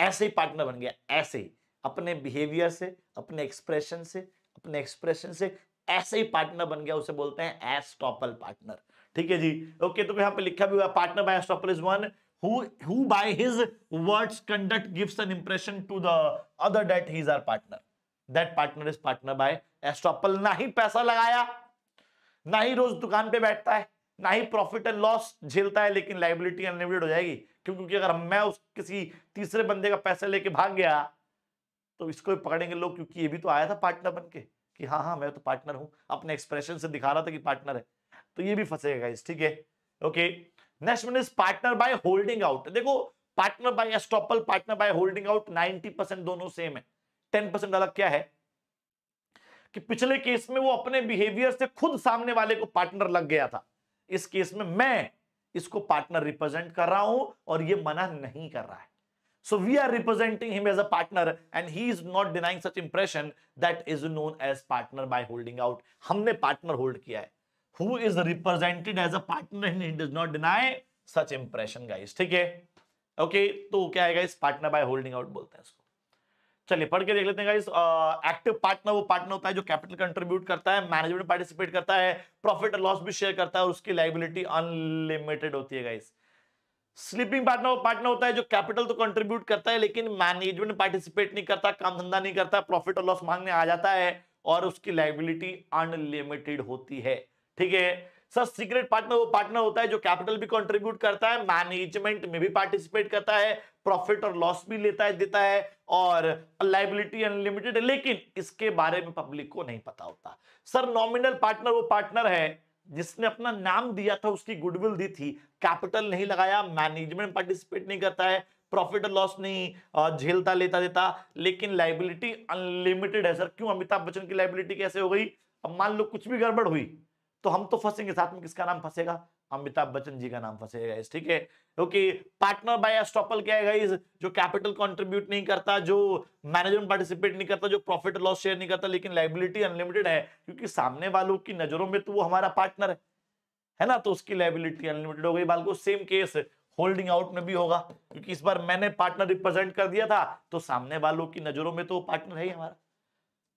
ऐसे ही पार्टनर बन गया ऐसे ही अपने बिहेवियर से अपने एक्सप्रेशन से अपने एक्सप्रेशन से ऐसे ही पार्टनर बन गया उसे बोलते हैं एस्टॉपल पार्टनर ठीक है जी ओके तो यहां पे लिखा भी हुआ partner by estoppel is one who who by his words conduct gives an impression to the other that he is our partner that partner is partner by estoppel ना ही पैसा लगाया ना ही रोज दुकान पे बैठता है ना ही प्रॉफिट एंड लॉस झेलता है लेकिन लाइबिलिटी अनलिमिटेड हो जाएगी क्योंकि अगर मैं उस किसी तीसरे बंदे का पैसा लेके भाग गया तो इसको भी पकड़ेंगे लोग क्योंकि ये भी तो आया था पार्टनर बन के कि हाँ हाँ मैं तो पार्टनर हूँ अपने एक्सप्रेशन से दिखा रहा था कि पार्टनर है तो ये भी फंसेगा गाइस ठीक है okay next one is partner by holding out देखो partner by estoppel partner by holding out 90 percent दोनों सेम है 10 परसेंट अलग क्या है कि पिछले केस में वो अपने बिहेवियर से खुद सामने वाले को पार्टनर लग गया था इस केस में मैं इसको पार्टनर रिप्रेजेंट कर रहा हूं और ये मना नहीं कर रहा है so we are representing him as a partner and he is not denying such impression that is known as partner by holding out हमने पार्टनर होल्ड किया है who is represented as a partner and he does not deny such impression guys ठीक है okay तो क्या है guys partner by holding out बोलते हैं इसको चलिए पढ़ के देख लेते हैं गाइस एक्टिव पार्टनर वो पार्टनर होता है जो कैपिटल कंट्रीब्यूट करता है मैनेजमेंट पार्टिसिपेट करता है प्रॉफिट और लॉस भी शेयर करता है और उसकी लाइबिलिटी अनलिमिटेड होती है गाइस स्लीपिंग पार्टनर वो पार्टनर होता है जो कैपिटल तो कंट्रीब्यूट करता है लेकिन मैनेजमेंट पार्टिसिपेट नहीं करता काम धंधा नहीं करता प्रॉफिट और लॉस मांगने आ जाता है और उसकी लाइबिलिटी अनलिमिटेड होती है ठीक है सर सीक्रेट पार्टनर वो पार्टनर होता है जो कैपिटल भी कंट्रीब्यूट करता है मैनेजमेंट में भी पार्टिसिपेट करता है प्रॉफिट और लॉस भी लेता है देता है और लाइबिलिटी अनलिमिटेड है लेकिन इसके बारे में पब्लिक को नहीं पता होता सर नॉमिनल पार्टनर वो पार्टनर है जिसने अपना नाम दिया था उसकी गुडविल दी थी कैपिटल नहीं लगाया मैनेजमेंट पार्टिसिपेट नहीं करता है प्रॉफिट और लॉस नहीं झेलता लेता देता लेकिन लाइबिलिटी अनलिमिटेड है सर क्यों अमिताभ बच्चन की लाइबिलिटी कैसे हो गई अब मान लो कुछ भी गड़बड़ हुई तो हम तो फंसेंगे साथ में किसका नाम फंसेगा अमिताभ बच्चन जी का नाम फंसेगा इस ठीक है क्योंकि पार्टनर बाय स्टॉपल क्या है गाइज जो कैपिटल कंट्रीब्यूट नहीं करता जो मैनेजमेंट पार्टिसिपेट नहीं करता जो प्रॉफिट लॉस शेयर नहीं करता लेकिन लाइबिलिटी अनलिमिटेड है क्योंकि सामने वालों की नजरों में तो वो हमारा पार्टनर है है ना तो उसकी लाइबिलिटी अनलिमिटेड हो गई बाल को सेम केस होल्डिंग आउट में भी होगा क्योंकि इस बार मैंने पार्टनर रिप्रेजेंट कर दिया था तो सामने वालों की नजरों में तो पार्टनर है ही हमारा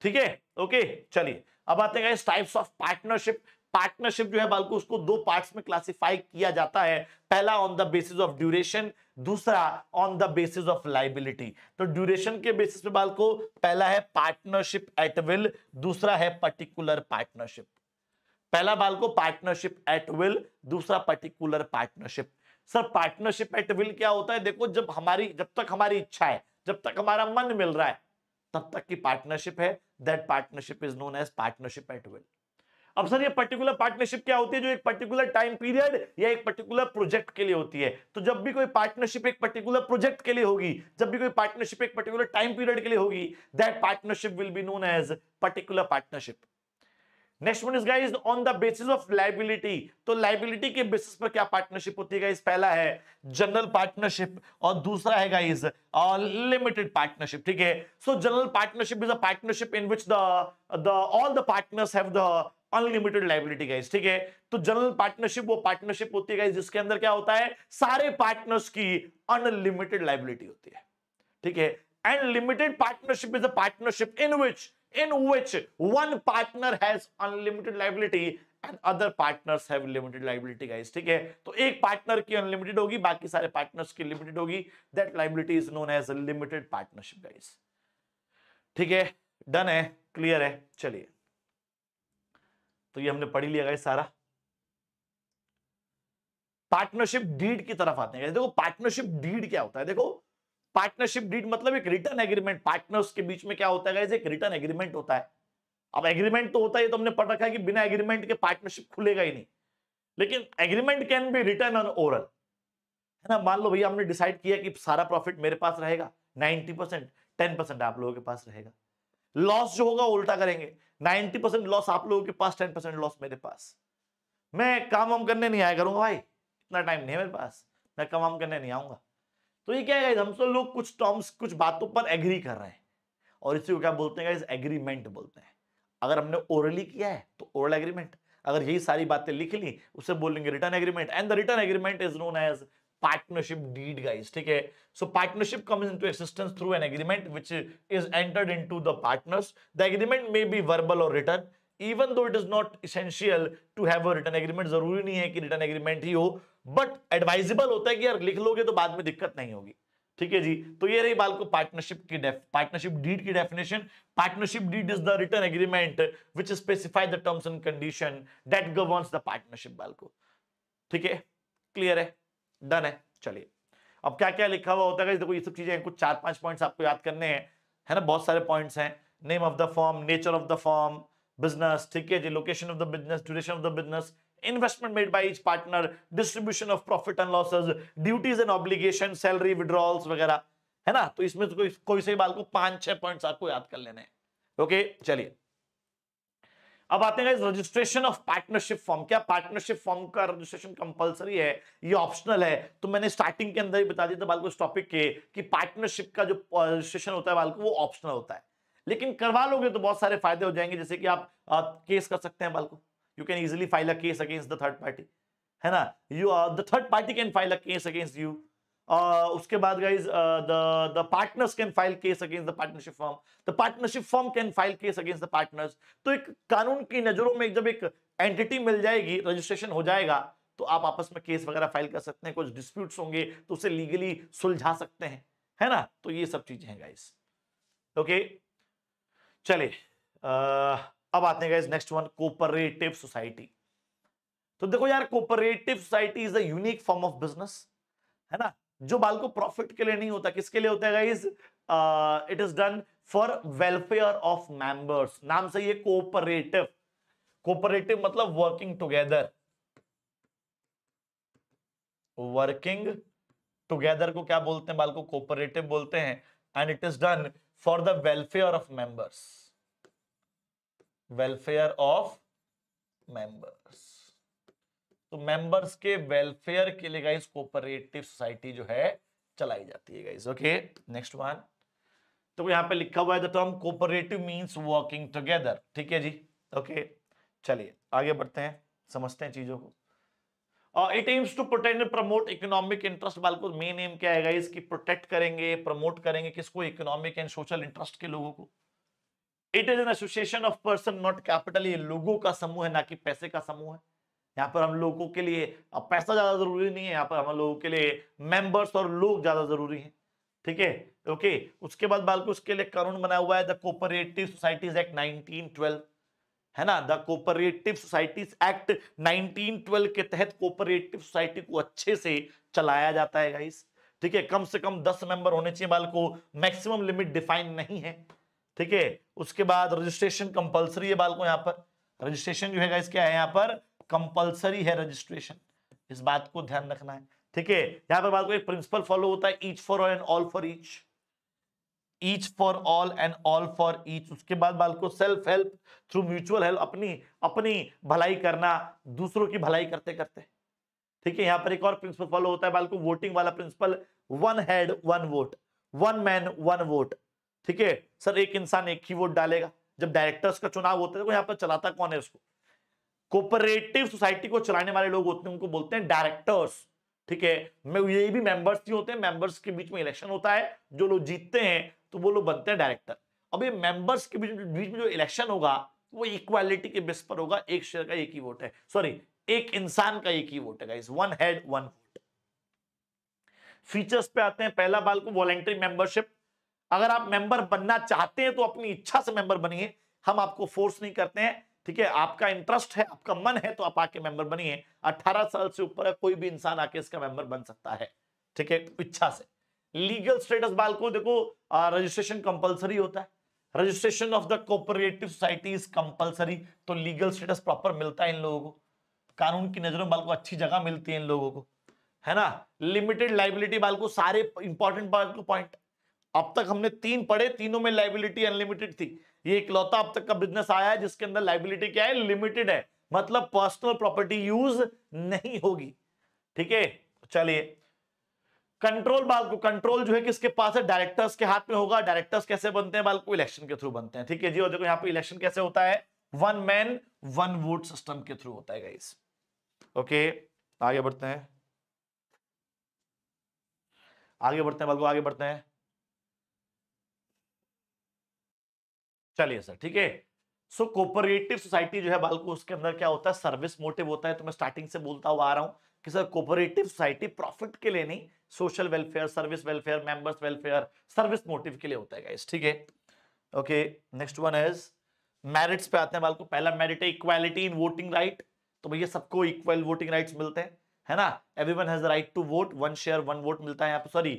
ठीक है ओके चलिए अब आते हैं टाइप्स ऑफ पार्टनरशिप पार्टनरशिप जो है बालको उसको दो पार्ट्स में क्लासिफाई किया जाता है पहला on the basis of duration दूसरा on the basis of liability तो ड्यूरेशन के बेसिस पे बालको पहला है पार्टनरशिप एट विल दूसरा है पर्टिकुलर पार्टनरशिप पहला बाल को पार्टनरशिप एट विल दूसरा particular partnership sir partnership at will क्या होता है देखो जब हमारी जब तक हमारी इच्छा है जब तक हमारा मन मिल रहा है तब तक की पार्टनरशिप है that partnership is known as partnership at will अब सर ये पर्टिकुलर पार्टनरशिप क्या होती है जो एक पर्टिकुलर टाइम पीरियड या एक पर्टिकुलर प्रोजेक्ट के लिए होती है तो जब भी कोई पार्टनरशिप एक पर्टिकुलर प्रोजेक्ट के लिए होगी जब भी कोई पार्टनरशिप एक पर्टिकुलर टाइम पीरियड के लिए होगी that partnership will be known as particular partnership next one is guys on the basis of liability तो लाइबिलिटी के बेसिस पर क्या पार्टनरशिप होती है गाइज पहला है जनरल पार्टनरशिप और दूसरा है गाइज लिमिटेड पार्टनरशिप ठीक है so general partnership is a partnership in which the all the partners have the unlimited liability guys ठीक है तो जनरल पार्टनरशिप वो पार्टनरशिप होती है जिसके अंदर क्या होता है सारे पार्टनर्स की अनलिमिटेड लाइबिलिटी होती है ठीक है and limited partnership is a partnership in which in which one partner has unlimited liability and other partners have limited liability guys ठीक है तो एक पार्टनर की अनलिमिटेड होगी बाकी सारे पार्टनर्स की लिमिटेड होगी that liability is known as a limited partnership guys ठीक है डन है क्लियर है चलिए तो ये हमने पढ़ी लिया गया सारा पार्टनरशिप डीड की तरफ आते हैं देखो पार्टनरशिप डीड क्या होता है देखो पार्टनरशिप डीड मतलब एक रिटर्न एग्रीमेंट पार्टनर्स के बीच में क्या होता है एक रिटर्न एग्रीमेंट होता है अब एग्रीमेंट तो होता है तो हमने पढ़ रखा है कि बिना एग्रीमेंट के पार्टनरशिप खुलेगा ही नहीं लेकिन agreement can be written on oral है ना मान लो भैया हमने डिसाइड किया कि सारा प्रॉफिट मेरे पास रहेगा नाइनटी परसेंट टेन परसेंट आप लोगों के पास रहेगा लॉस जो होगा उल्टा करेंगे नाइन्टी परसेंट लॉस आप लोगों के पास टेन परसेंट लॉस मेरे पास मैं काम वाम करने नहीं आया करूंगा भाई इतना टाइम नहीं है मेरे पास मैं काम वाम करने नहीं आऊंगा तो ये क्या है हम सब लोग कुछ टर्म्स कुछ बातों पर एग्री कर रहे हैं और इसी को क्या बोलते हैं एग्रीमेंट बोलते हैं अगर हमने ओरली किया है तो ओरल एग्रीमेंट अगर यही सारी बातें लिख ली उसे बोलेंगे written agreement and the written agreement is known as partnership deed guys ठीक है so partnership comes into existence through an agreement which is entered into the partners the agreement may be verbal or written even though it is not essential to have a written agreement जरूरी नहीं है कि written agreement ही हो but advisable होता है कि यार लिख लोगे तो बाद में दिक्कत नहीं होगी ठीक है जी तो ये रही बाल को पार्टनरशिप की पार्टनरशिप डीड की definition partnership deed is the written agreement which specify the terms and condition that governs the partnership बाल को ठीक है क्लियर है डन है चलिए अब क्या क्या लिखा हुआ होता है देखो ये सब चीजें कुछ चार पांच पॉइंट्स आपको याद करने हैं है ना बहुत सारे पॉइंट्स हैं name of the form nature of the form business ठीक है जी location of the business duration of the business investment made by each partner distribution of profit and losses duties and obligations salary withdrawals वगैरह है ना तो इसमें तो कोई कोई से बाल को पांच छह पॉइंट्स आपको याद कर लेने ओके चलिए अब आते हैं रजिस्ट्रेशन ऑफ पार्टनरशिप फॉर्म क्या पार्टनरशिप फॉर्म का रजिस्ट्रेशन कंपलसरी है ये ऑप्शनल है तो मैंने स्टार्टिंग के अंदर ही बता दिया था बाल को इस टॉपिक के कि पार्टनरशिप का जो रजिस्ट्रेशन होता है बाल को वो ऑप्शनल होता है लेकिन करवा लोगे तो बहुत सारे फायदे हो जाएंगे जैसे कि आप, आ, केस कर सकते हैं बाल को you can easily file a case against the third party है ना you the third party can file a case against you उसके बाद guys the partners can file case against the partnership form the partnership form can file case against the partners तो एक कानून की नजरों में जब एक एंटिटी मिल जाएगी रजिस्ट्रेशन हो जाएगा तो आप आपस में केस वगैरह फाइल कर सकते हैं कुछ डिस्प्यूट्स होंगे तो उसे लीगली सुलझा सकते हैं है ना तो ये सब चीजें हैं गाइस ओके चले आ, अब आते हैं guys next one cooperative society तो देखो यार cooperative society is a unique form of business है ना जो बाल को प्रॉफिट के लिए नहीं होता किसके लिए होता है it is done for welfare of members नाम से ये कोऑपरेटिव कोऑपरेटिव मतलब वर्किंग टुगेदर वर्किंग टुगेदर को क्या बोलते हैं बाल को कोऑपरेटिव बोलते हैं and it is done for the welfare of members welfare of members तो मेंबर्स के वेलफेयर के लिए गाइस कोऑपरेटिव सोसाइटी जो है चलाई जाती है गाइस ओके नेक्स्ट वन तो यहां पे लिखा हुआ है the term cooperative means working together ठीक है जी ओके चलिए आगे बढ़ते हैं समझते हैं चीजों को it aims to protect and promote economic interest वाल को मेन एम क्या है गाइस इसकी प्रोटेक्ट करेंगे प्रमोट करेंगे किसको इकोनॉमिक एंड सोशल इंटरेस्ट के लोगों को it is an association of person not capital ये लोगों का समूह है ना कि पैसे का समूह है यहाँ पर हम लोगों के लिए पैसा ज्यादा जरूरी नहीं है यहाँ पर हम लोगों के लिए मेंबर्स और लोग ज्यादा जरूरी हैं ठीक है ओके उसके बाद बालको उसके लिए कानून बना हुआ है the cooperative societies act nineteen है ना द कोऑपरेटिव सोसाइटीज एक्ट 1912 के तहत कोऑपरेटिव सोसाइटी को अच्छे से चलाया जाता है गाइस ठीक है कम से कम दस मेंबर होने चाहिए बालको मैक्सिमम लिमिट डिफाइन नहीं है ठीक है उसके बाद रजिस्ट्रेशन कंपलसरी है बालको यहाँ पर रजिस्ट्रेशन जो है गाइस क्या है यहाँ पर कंपलसरी है रजिस्ट्रेशन इस बात को ध्यान रखना है ठीक है यहां पर बात को एक प्रिंसिपल फॉलो होता है each for all and all for each each for all and all for each उसके बाद बाल को self help through mutual help अपनी अपनी भलाई करना दूसरों की भलाई करते करते ठीक है यहां पर एक और प्रिंसिपल फॉलो होता है बाल को वोटिंग वाला principle one head one vote one man one vote ठीक है सर एक इंसान एक ही वोट डालेगा जब डायरेक्टर्स का चुनाव होता है तो यहां पर चलाता कौन है उसको कोपरेटिव सोसाइटी को चलाने वाले लोग होते हैं उनको बोलते हैं डायरेक्टर्स ठीक है ये भी मेंबर्स ही होते हैं मेंबर्स के बीच में इलेक्शन होता है जो लोग जीतते हैं तो वो लोग बनते हैं डायरेक्टर अब ये मेंबर्स के बीच बीच में जो इलेक्शन होगा वो इक्वालिटी के बेस पर होगा एक शेयर का एक ही वोट है सॉरी एक इंसान का एक ही वोट है one head one vote features पे आते हैं पहला बाल को वॉलेंट्री मेंबरशिप अगर आप मेंबर बनना चाहते हैं तो अपनी इच्छा से मेंबर बनिए हम आपको फोर्स नहीं करते हैं ठीक है आपका इंटरेस्ट है आपका मन है तो आप आके मेंबर बनिए 18 साल से ऊपर है कोई भी इंसान आके इसका मेंबर बन सकता है ठीक है इच्छा से लीगल स्टेटस बाल को देखो रजिस्ट्रेशन कंपलसरी होता है registration of the cooperative society is compulsory तो लीगल स्टेटस प्रॉपर मिलता है इन लोगों को कानून की नजरों में बाल को अच्छी जगह मिलती है इन लोगों को है ना लिमिटेड लाइबिलिटी बाल को सारे इंपॉर्टेंट बाल को पॉइंट अब तक हमने तीन पढ़े तीनों में लाइबिलिटी अनलिमिटेड थी ये इकलौता अब तक का बिजनेस आया है जिसके अंदर लाइबिलिटी क्या है लिमिटेड है मतलब पर्सनल प्रॉपर्टी यूज नहीं होगी ठीक है चलिए कंट्रोल बाल को कंट्रोल जो है किसके पास है डायरेक्टर्स के हाथ में होगा डायरेक्टर्स कैसे बनते हैं बाल को इलेक्शन के थ्रू बनते हैं ठीक है जी और देखो यहाँ पे इलेक्शन कैसे होता है one man one vote system के थ्रू होता है ओके आगे बढ़ते हैं आगे बढ़ते हैं बाल को आगे बढ़ते हैं चलिए सर ठीक है सो कोऑपरेटिव सोसाइटी जो है बालको उसके अंदर क्या होता है सर्विस मोटिव होता है तो मैं स्टार्टिंग से बोलता हुआ आ रहा हूं कि सर कोऑपरेटिव सोसाइटी प्रॉफिट के लिए नहीं social welfare service welfare members welfare service motive के लिए होता है ठीक है okay next one is merits पे आते हैं बालको पहला मेरिट है इक्वालिटी इन वोटिंग राइट तो भैया सबको इक्वल वोटिंग राइट मिलते हैं है ना every one has right to vote one share one vote मिलता है यहाँ पर sorry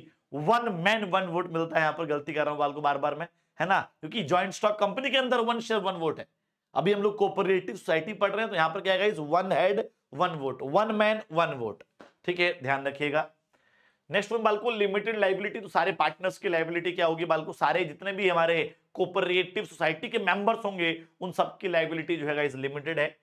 one man one vote मिलता है यहाँ पर गलती कर रहा हूँ बालको बार बार में है ना क्योंकि ज्वाइंट स्टॉक कंपनी के अंदर वन शेयर वन वोट है अभी हम लोग कोऑपरेटिव सोसाइटी पढ़ रहे हैं तो यहां पर क्या है one head one vote one man one vote ठीक है ध्यान रखिएगा नेक्स्ट वन बालको लिमिटेड लाइबिलिटी तो सारे पार्टनर्स की लाइबिलिटी क्या होगी बालको सारे जितने भी हमारे कोऑपरेटिव सोसाइटी के मेंबर्स होंगे उन सबकी लाइबिलिटी जो है लिमिटेड है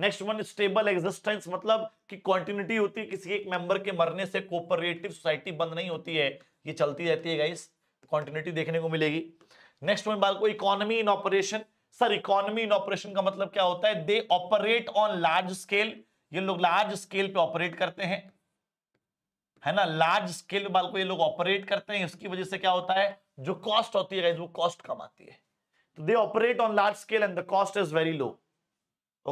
नेक्स्ट वन स्टेबल एग्जिस्टेंस मतलब कि कंटिन्यूटी होती है किसी एक मेंबर के मरने से कोऑपरेटिव सोसाइटी बंद नहीं होती है ये चलती रहती है गाइस कंटिन्यूटी देखने को मिलेगी नेक्स्ट वन बालको economy in operation sir economy in operation का मतलब क्या होता है they operate on large scale ये लोग लार्ज स्केल पे ऑपरेट करते हैं है ना लार्ज स्केल पे बालको ये लोग ऑपरेट करते हैं उसकी वजह से क्या होता है जो कॉस्ट होती है वो कॉस्ट कम आती है तो they operate on large scale and the cost is very low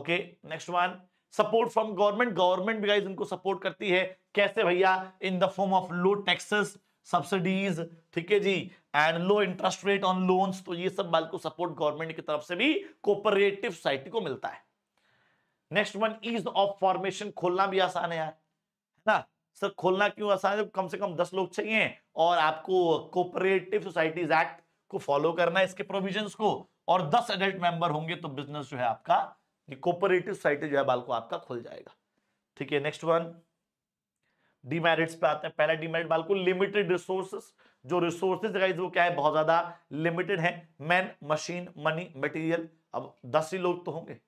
okay next one support from government government भी गाइज इनको सपोर्ट करती है कैसे भैया in the form of low taxes subsidies ठीक है जी and low interest rate on loans तो ये सब बाल को सपोर्ट गवर्नमेंट की तरफ से भी कोऑपरेटिव सोसाइटी को मिलता है next one is of formation खोलना भी आसान है यार है ना सर खोलना क्यों आसान है कम से कम दस लोग चाहिए और आपको कोऑपरेटिव सोसाइटीज एक्ट को फॉलो करना है इसके प्रोविजन को और दस एडल्ट मेंबर होंगे तो बिजनेस जो है आपका कोऑपरेटिव सोसाइटी जो है बाल को आपका खुल जाएगा ठीक है नेक्स्ट वन डिमेरिट्स पे आते हैं पहला डिमेरिट बिल्कुल लिमिटेड रिसोर्सेस जो रिसोर्सेज गाइज वो क्या है बहुत ज्यादा लिमिटेड है मैन मशीन मनी मटेरियल अब दस ही लोग तो होंगे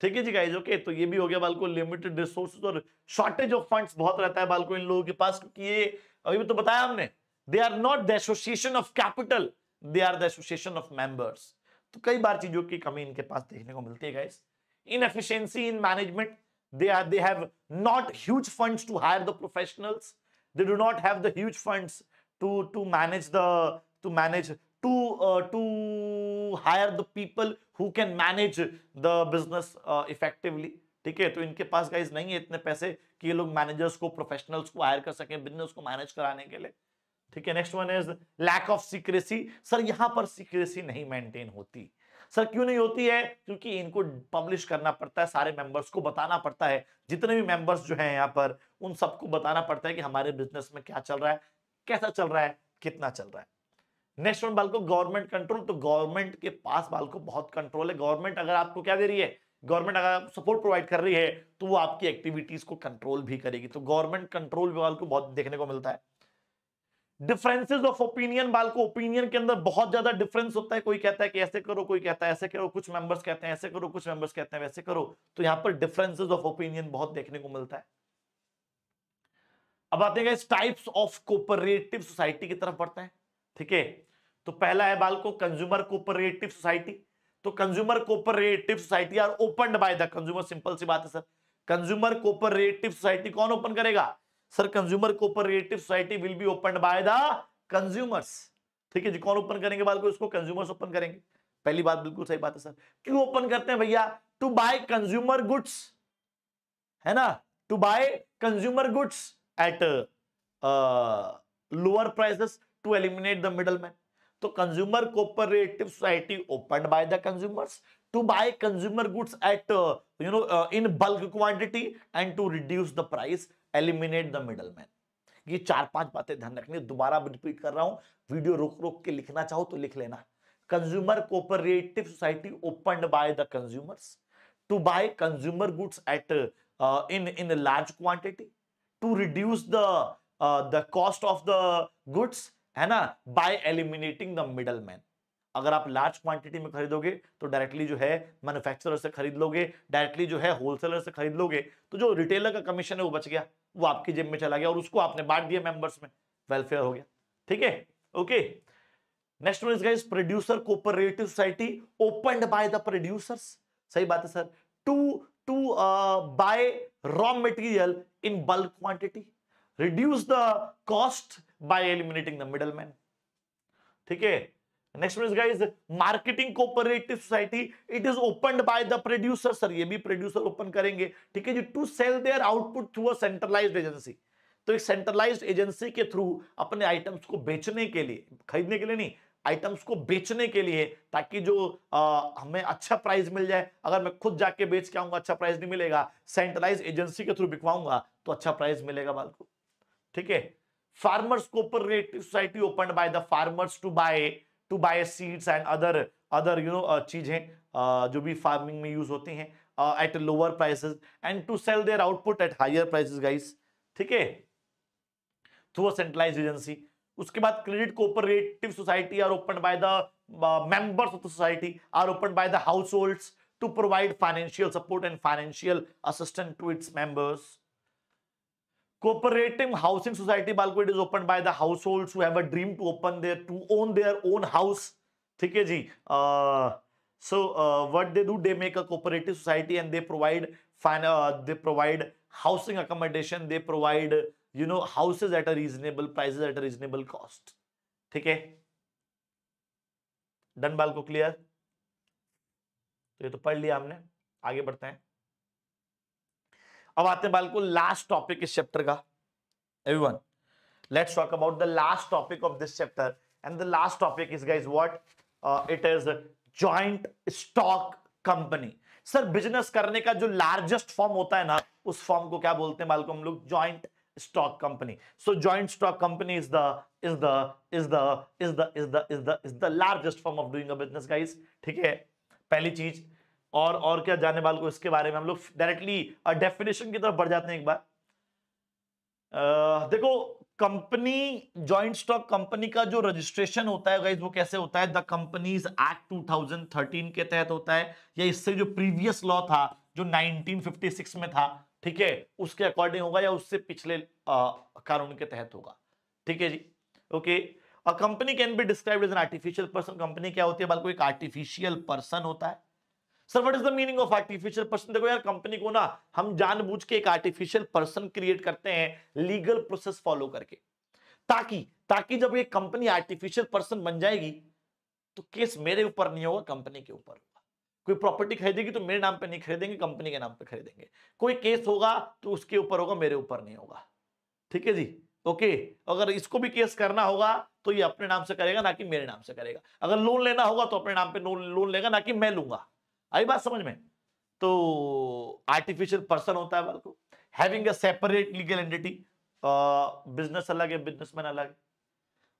ठीक है जी गाइज ओके तो ये भी हो गया बालको लिमिटेड रिसोर्सेज और शॉर्टेज ऑफ फंड्स बहुत रहता है बालको इन लोगों के पास क्योंकि ये अभी तो बताया हमने they are not the association of capital they are the association of members तो कई बार चीजों की कमी इनके पास देखने को मिलती है guys inefficiency in management They, are, they have not huge funds to hire the professionals. They do not have the huge funds to, to manage the to manage to uh, to hire the people who can manage the business uh, effectively. ठीक है तो इनके पास guys नहीं है इतने पैसे कि ये लोग मैनेजर्स को प्रोफेशनल्स को हायर कर सके बिजनेस को मैनेज कराने के लिए ठीक है next one is lack of secrecy sir यहाँ पर सीक्रेसी नहीं मेंटेन होती सर क्यों नहीं होती है क्योंकि इनको पब्लिश करना पड़ता है सारे मेंबर्स को बताना पड़ता है जितने भी मेंबर्स जो हैं यहाँ पर उन सबको बताना पड़ता है कि हमारे बिजनेस में क्या चल रहा है कैसा चल रहा है कितना चल रहा है नेक्स्ट वन बालको गवर्नमेंट कंट्रोल तो गवर्नमेंट के पास बालको बहुत कंट्रोल है गवर्नमेंट अगर आपको क्या दे रही है गवर्नमेंट अगर आप सपोर्ट प्रोवाइड कर रही है तो वो आपकी एक्टिविटीज को कंट्रोल भी करेगी तो गवर्नमेंट कंट्रोल भी बालको बहुत देखने को मिलता है डिफरेंसेस ऑफ ओपिनियन बाल को ओपिनियन के अंदर बहुत ज्यादा डिफरेंस होता है कोई कहता है कि ऐसे करो कोई कहता है ऐसे करो कुछ मेंबर्स कहते हैं ऐसे करो कुछ मेंबर्स कहते हैं वैसे करो तो यहां पर डिफरेंसेस ऑफ ओपिनियन बहुत देखने को मिलता है अब आते हैं टाइप्स ऑफ कोऑपरेटिव सोसाइटी की तरफ बढ़ते हैं ठीक है तो पहला है बाल को कंज्यूमर कोऑपरेटिव सोसाइटी तो consumer cooperative society are open by the consumer simple सी बात है सर कंज्यूमर कोऑपरेटिव सोसाइटी कौन ओपन करेगा sir consumer cooperative society will be open by the consumers ठीक है जी कौन ओपन करेंगे बाल को इसको कंज्यूमर्स ओपन करेंगे पहली बात बिल्कुल सही बात है सर क्यों ओपन करते हैं भैया टू बाय कंज्यूमर गुड्स है ना to buy consumer goods at lower prices to eliminate the middle man तो consumer cooperative society open by the consumers to buy consumer goods at you know in bulk quantity and to reduce the price eliminate the middle man ये चार पांच बातें ध्यान रखनी दोबारा repeat कर रहा हूं वीडियो रोक रोक के लिखना चाहो तो लिख लेना consumer cooperative society open by the consumers to buy consumer goods at in in large quantity to reduce the the cost of the goods है ना by eliminating the middle man अगर आप लार्ज क्वांटिटी में खरीदोगे तो directly जो है manufacturer से खरीद लोगे डायरेक्टली जो है होलसेलर से खरीद लोगे तो जो रिटेलर का कमीशन है वो बच गया वो आपकी जेब में चला गया और उसको आपने बांट दिया मेंबर्स में वेलफेयर हो गया ठीक है okay next one is guys producer cooperative society opened by the producers सही बात है sir to to buy raw material in bulk quantity reduce the cost by eliminating the middle ठीक है next mean guys marketing cooperative society it is open by the producer sir ये भी producer open करेंगे ठीक है जी to sell their output through a centralized agency तो एक सेंट्रलाइज्ड एजेंसी के थ्रू अपने आइटम्स को बेचने के लिए खरीदने के लिए नहीं आइटम्स को बेचने के लिए ताकि जो आ, हमें अच्छा प्राइस मिल जाए अगर मैं खुद जाके बेच के आऊंगा अच्छा प्राइस नहीं मिलेगा सेंट्रलाइज एजेंसी के थ्रू बिकवाऊंगा तो अच्छा प्राइस मिलेगा माल को ठीक है farmers cooperative society open by the farmers to buy to buy seeds and other other you know चीज़ें uh, जो भी फार्मिंग में यूज होती हैं at lower prices and to sell their output at higher prices guys ठीक है through a centralize agency उसके बाद credit cooperative society are open by the members of the society are open by the households to provide financial support and financial assistant to its members cooperative housing society balco it is opened by the households who have a dream to open their to own their own house theek hai ji uh, so uh, what they do they make a cooperative society and they provide fin uh, they provide housing accommodation they provide you know houses at a reasonable prices at a reasonable cost theek hai done बाल को clear तो ये तो पढ़ लिया हमने आगे बढ़ते हैं अब आते हैं बिल्कुल लास्ट टॉपिक इस चैप्टर का everyone one talk about the last topic of this chapter and the last topic is guys what uh, it is joint stock sir business करने का जो लार्जेस्ट फॉर्म होता है ना उस फॉर्म को क्या बोलते हैं मालको हम लोग joint stock company so joint stock company is the is the is the is the is the is the is the largest form of doing a business guys ठीक है पहली चीज और और क्या जानने वाले को इसके बारे में हम लोग डायरेक्टली डेफिनेशन की तरफ बढ़ जाते हैं एक बार आ, देखो कंपनी जॉइंट स्टॉक कंपनी का जो रजिस्ट्रेशन होता है वो कैसे होता है द कंपनीज एक्ट 2013 के तहत होता है या इससे जो प्रीवियस लॉ था जो 1956 में था ठीक है उसके अकॉर्डिंग होगा या उससे पिछले कानून के तहत होगा ठीक है जी okay a company can be describe as an artificial person company क्या होती है बल्कि एक आर्टिफिशियल पर्सन होता है sir what is the meaning of artificial person देखो यार कंपनी को ना हम जानबूझ के एक आर्टिफिशियल पर्सन क्रिएट करते हैं लीगल प्रोसेस फॉलो करके ताकि ताकि जब ये कंपनी आर्टिफिशियल पर्सन बन जाएगी तो केस मेरे ऊपर नहीं होगा कंपनी के ऊपर होगा कोई प्रॉपर्टी खरीदेगी तो मेरे नाम पे नहीं खरीदेंगे कंपनी के नाम पे खरीदेंगे कोई केस होगा तो उसके ऊपर होगा मेरे ऊपर नहीं होगा ठीक है जी ओके अगर इसको भी केस करना होगा तो ये अपने नाम से करेगा ना कि मेरे नाम से करेगा अगर लोन लेना होगा तो अपने नाम पे लोन लेगा ना कि मैं लूंगा आई बात समझ में तो आर्टिफिशियल पर्सन होता है वाल को having a separate legal entity business अलग है बिजनेसमैन अलग है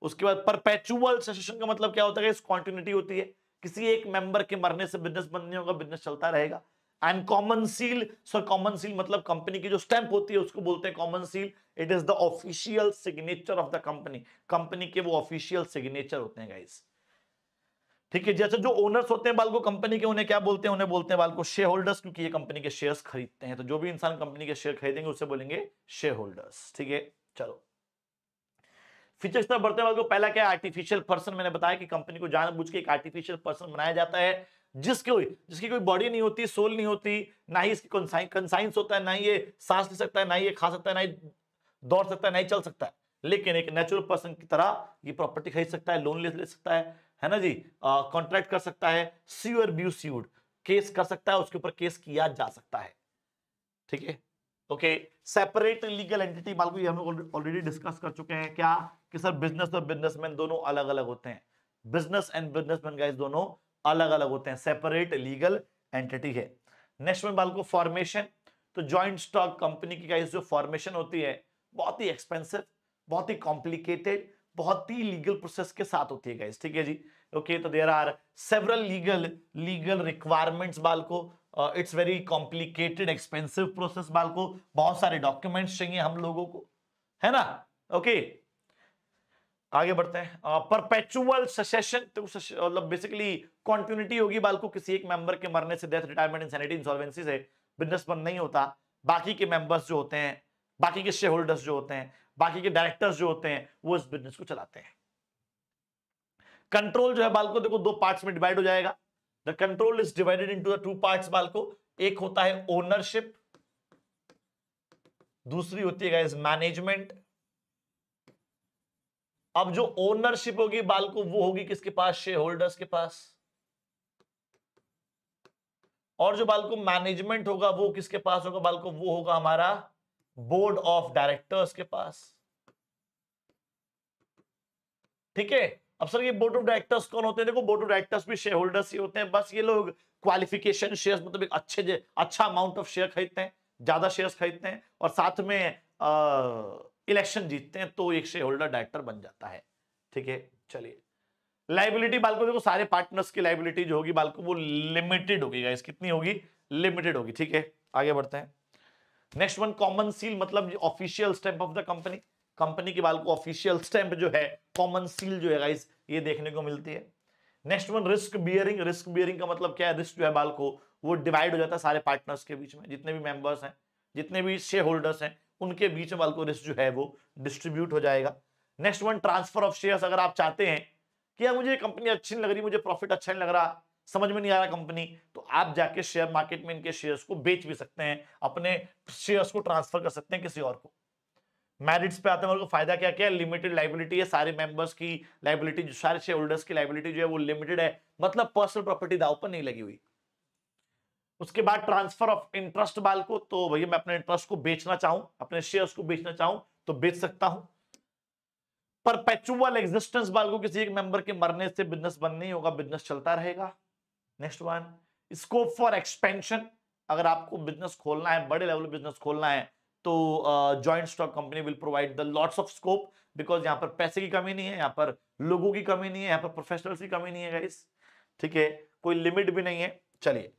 उसके बाद परपेचुअल सेशन का मतलब क्या होता है इस कॉन्टिन्यूटी होती है किसी एक मेंबर के मरने से बिजनेस बंद नहीं होगा बिजनेस चलता रहेगा and common seal sir common seal मतलब कंपनी की जो स्टैंप होती है उसको बोलते हैं common seal it is the official signature of the company company के वो ऑफिशियल सिग्नेचर होते हैं गाइस ठीक है जैसे जो ओनर्स होते हैं बाल को कंपनी के उन्हें क्या बोलते हैं उन्हें बोलते हैं बाल को शेयर होल्डर्स क्योंकि ये कंपनी के शेयर्स खरीदते हैं तो जो भी इंसान कंपनी के शेयर खरीदेंगे उसे बोलेंगे शेयर होल्डर्स ठीक है चलो फीचर्स तरफ बढ़ते हैं पहला क्या आर्टिफिशियल पर्सन मैंने बताया कि कंपनी को जान के एक आर्टिफिशियल पर्सन बनाया जाता है जिसके जिसकी कोई बॉडी नहीं होती सोल नहीं होती ना ही इसकी कंसाइंस होता है ना ही ये सांस ले सकता है ना ही ये खा सकता है ना ही दौड़ सकता है ना ही चल सकता है लेकिन एक नेचुरल पर्सन की तरह ये प्रॉपर्टी खरीद सकता है लोन ले सकता है है ना जी कॉन्ट्रैक्ट कर सकता है सीव ब्यू सीड केस कर सकता है उसके ऊपर केस किया जा सकता है ठीक है ओके सेपरेट लीगल एंटिटी मान लो हम ऑलरेडी डिस्कस कर चुके हैं क्या कि सर बिजनेस और बिजनेसमैन दोनों अलग अलग होते हैं बिजनेस एंड बिजनेसमैन गाइस दोनों अलग अलग होते हैं सेपरेट लीगल एंटिटी है नेक्स्ट में बाल को फॉर्मेशन तो ज्वाइंट स्टॉक कंपनी की गाइस जो फॉर्मेशन होती है बहुत ही एक्सपेंसिव बहुत ही कॉम्प्लिकेटेड बहुत ही लीगल प्रोसेस के साथ होती है ठीक है जी ओके तो there are several legal legal requirements बाल को it's very complicated expensive process बाल को बहुत सारे डॉक्यूमेंट्स चाहिए हम लोगों को है ना ओके okay. आगे बढ़ते हैं परपेचुअल uh, सशेशन तो मतलब बेसिकली कॉन्टिन्यूटी होगी बाल को किसी एक मेंबर के मरने से डेथ रिटायरमेंट इंसैनिटी इंसॉल्वेंसी से बिजनेस बंद नहीं होता बाकी के मेंबर्स जो होते हैं बाकी के शेयर होल्डर्स जो होते हैं बाकी के डायरेक्टर्स जो होते हैं वो इस बिजनेस को चलाते हैं कंट्रोल जो है बालको देखो दो पार्ट्स में डिवाइड हो जाएगा the control is divided into the two parts बाल एक होता है ओनरशिप दूसरी होती है मैनेजमेंट अब जो ओनरशिप होगी बाल को वो होगी किसके पास शेयर होल्डर्स के पास और जो बाल को मैनेजमेंट होगा वो किसके पास होगा बालको वो होगा हमारा बोर्ड ऑफ डायरेक्टर्स के पास ठीक है अब सर ये बोर्ड ऑफ डायरेक्टर्स कौन होते हैं देखो बोर्ड ऑफ डायरेक्टर्स भी शेयर होल्डर्स ही होते हैं बस ये लोग क्वालिफिकेशन शेयर्स मतलब एक अच्छे अच्छा अमाउंट ऑफ शेयर खरीदते हैं ज्यादा शेयर्स खरीदते हैं और साथ में इलेक्शन जीतते हैं तो एक शेयर होल्डर डायरेक्टर बन जाता है ठीक है चलिए लाइबिलिटी बालको देखो सारे पार्टनर्स की लाइबिलिटी जो होगी बालको वो लिमिटेड होगी गाइस कितनी होगी लिमिटेड होगी ठीक है आगे बढ़ते हैं नेक्स्ट वन कॉमन सील मतलब official stamp of the company company के बाल को ऑफिशियल स्टैंप जो है कॉमन सील जो है गाइस ये देखने को मिलती है next one risk bearing risk bearing का मतलब क्या है रिस्क जो है बाल को वो डिवाइड हो जाता है सारे पार्टनर्स के बीच में जितने भी मेंबर्स हैं जितने भी शेयर होल्डर्स हैं उनके बीच में बाल को रिस्क जो है वो डिस्ट्रीब्यूट हो जाएगा next one transfer of share अगर आप चाहते हैं कि यार मुझे कंपनी अच्छी नहीं लग रही मुझे प्रॉफिट अच्छा नहीं लग रहा समझ में नहीं आ रहा कंपनी तो आप जाके शेयर मार्केट में इनके शेयर्स को बेच भी सकते हैं अपने शेयर्स को ट्रांसफर कर सकते हैं किसी और को मैरिट्स पे आते हैं फायदा क्या क्या लिमिटेड लाइबिलिटी है सारे मेंबर्स की लाइबिलिटी सारे शेयर होल्डर्स की लाइबिलिटी जो है वो लिमिटेड है मतलब पर्सनल प्रॉपर्टी दाव पर नहीं लगी हुई उसके बाद ट्रांसफर ऑफ इंटरेस्ट बाल को तो भैया मैं अपने इंटरेस्ट को बेचना चाहूं अपने शेयर्स को बेचना चाहूं तो बेच सकता हूं परपेचुअल एग्जिस्टेंस बाल को किसी एक मेंबर के मरने से बिजनेस बंद नहीं होगा बिजनेस चलता रहेगा next one scope for expansion अगर आपको बिजनेस खोलना है बड़े लेवल बिजनेस खोलना है तो joint stock company will provide the lots of scope because यहाँ पर पैसे की कमी नहीं है यहाँ पर लोगों की कमी नहीं है यहाँ पर प्रोफेशनल्स की कमी नहीं है गाइस ठीक है कोई लिमिट भी नहीं है चलिए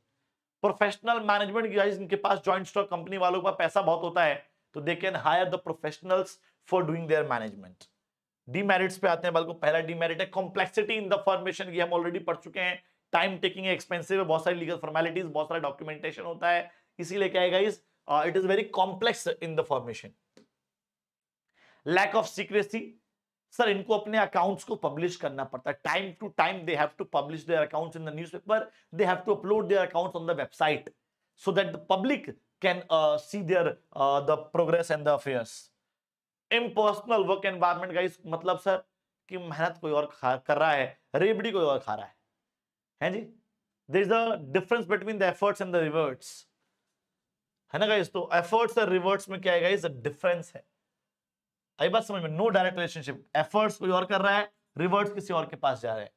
प्रोफेशनल मैनेजमेंट गाइस इनके पास जॉइंट स्टॉक कंपनी वालों का पैसा बहुत होता है तो they can hire the professionals for doing their management demerits पे आते हैं बल्कि पहला डीमेरिट है कॉम्प्लेक्सिटी इन द फॉर्मेशन ये हम ऑलरेडी पढ़ चुके हैं टाइम टेकिंग है एक्सपेंसिव है बहुत सारी लीगल फॉर्मेलिटीज बहुत सारा डॉक्यूमेंटेशन होता है इसीलिए क्या है guys it is very complex in the formation lack of secrecy sir इनको अपने अकाउंट्स को पब्लिश करना पड़ता है time to time they have to publish their accounts in the newspaper they have to upload their accounts on the website so that the public can see their the progress and the affairs the work uh, uh, impersonal guys मतलब sir कि मेहनत कोई और कर रहा है रेबड़ी कोई और खा रहा है हैं जी there is the difference between the efforts and the rewards है ना गाइस तो एफर्ट्स और रिवर्ट्स में क्या है गाइज डिफरेंस है आई बात समझ में नो डायरेक्ट रिलेशनशिप एफर्ट्स कोई और कर रहा है रिवर्ट्स किसी और के पास जा रहे हैं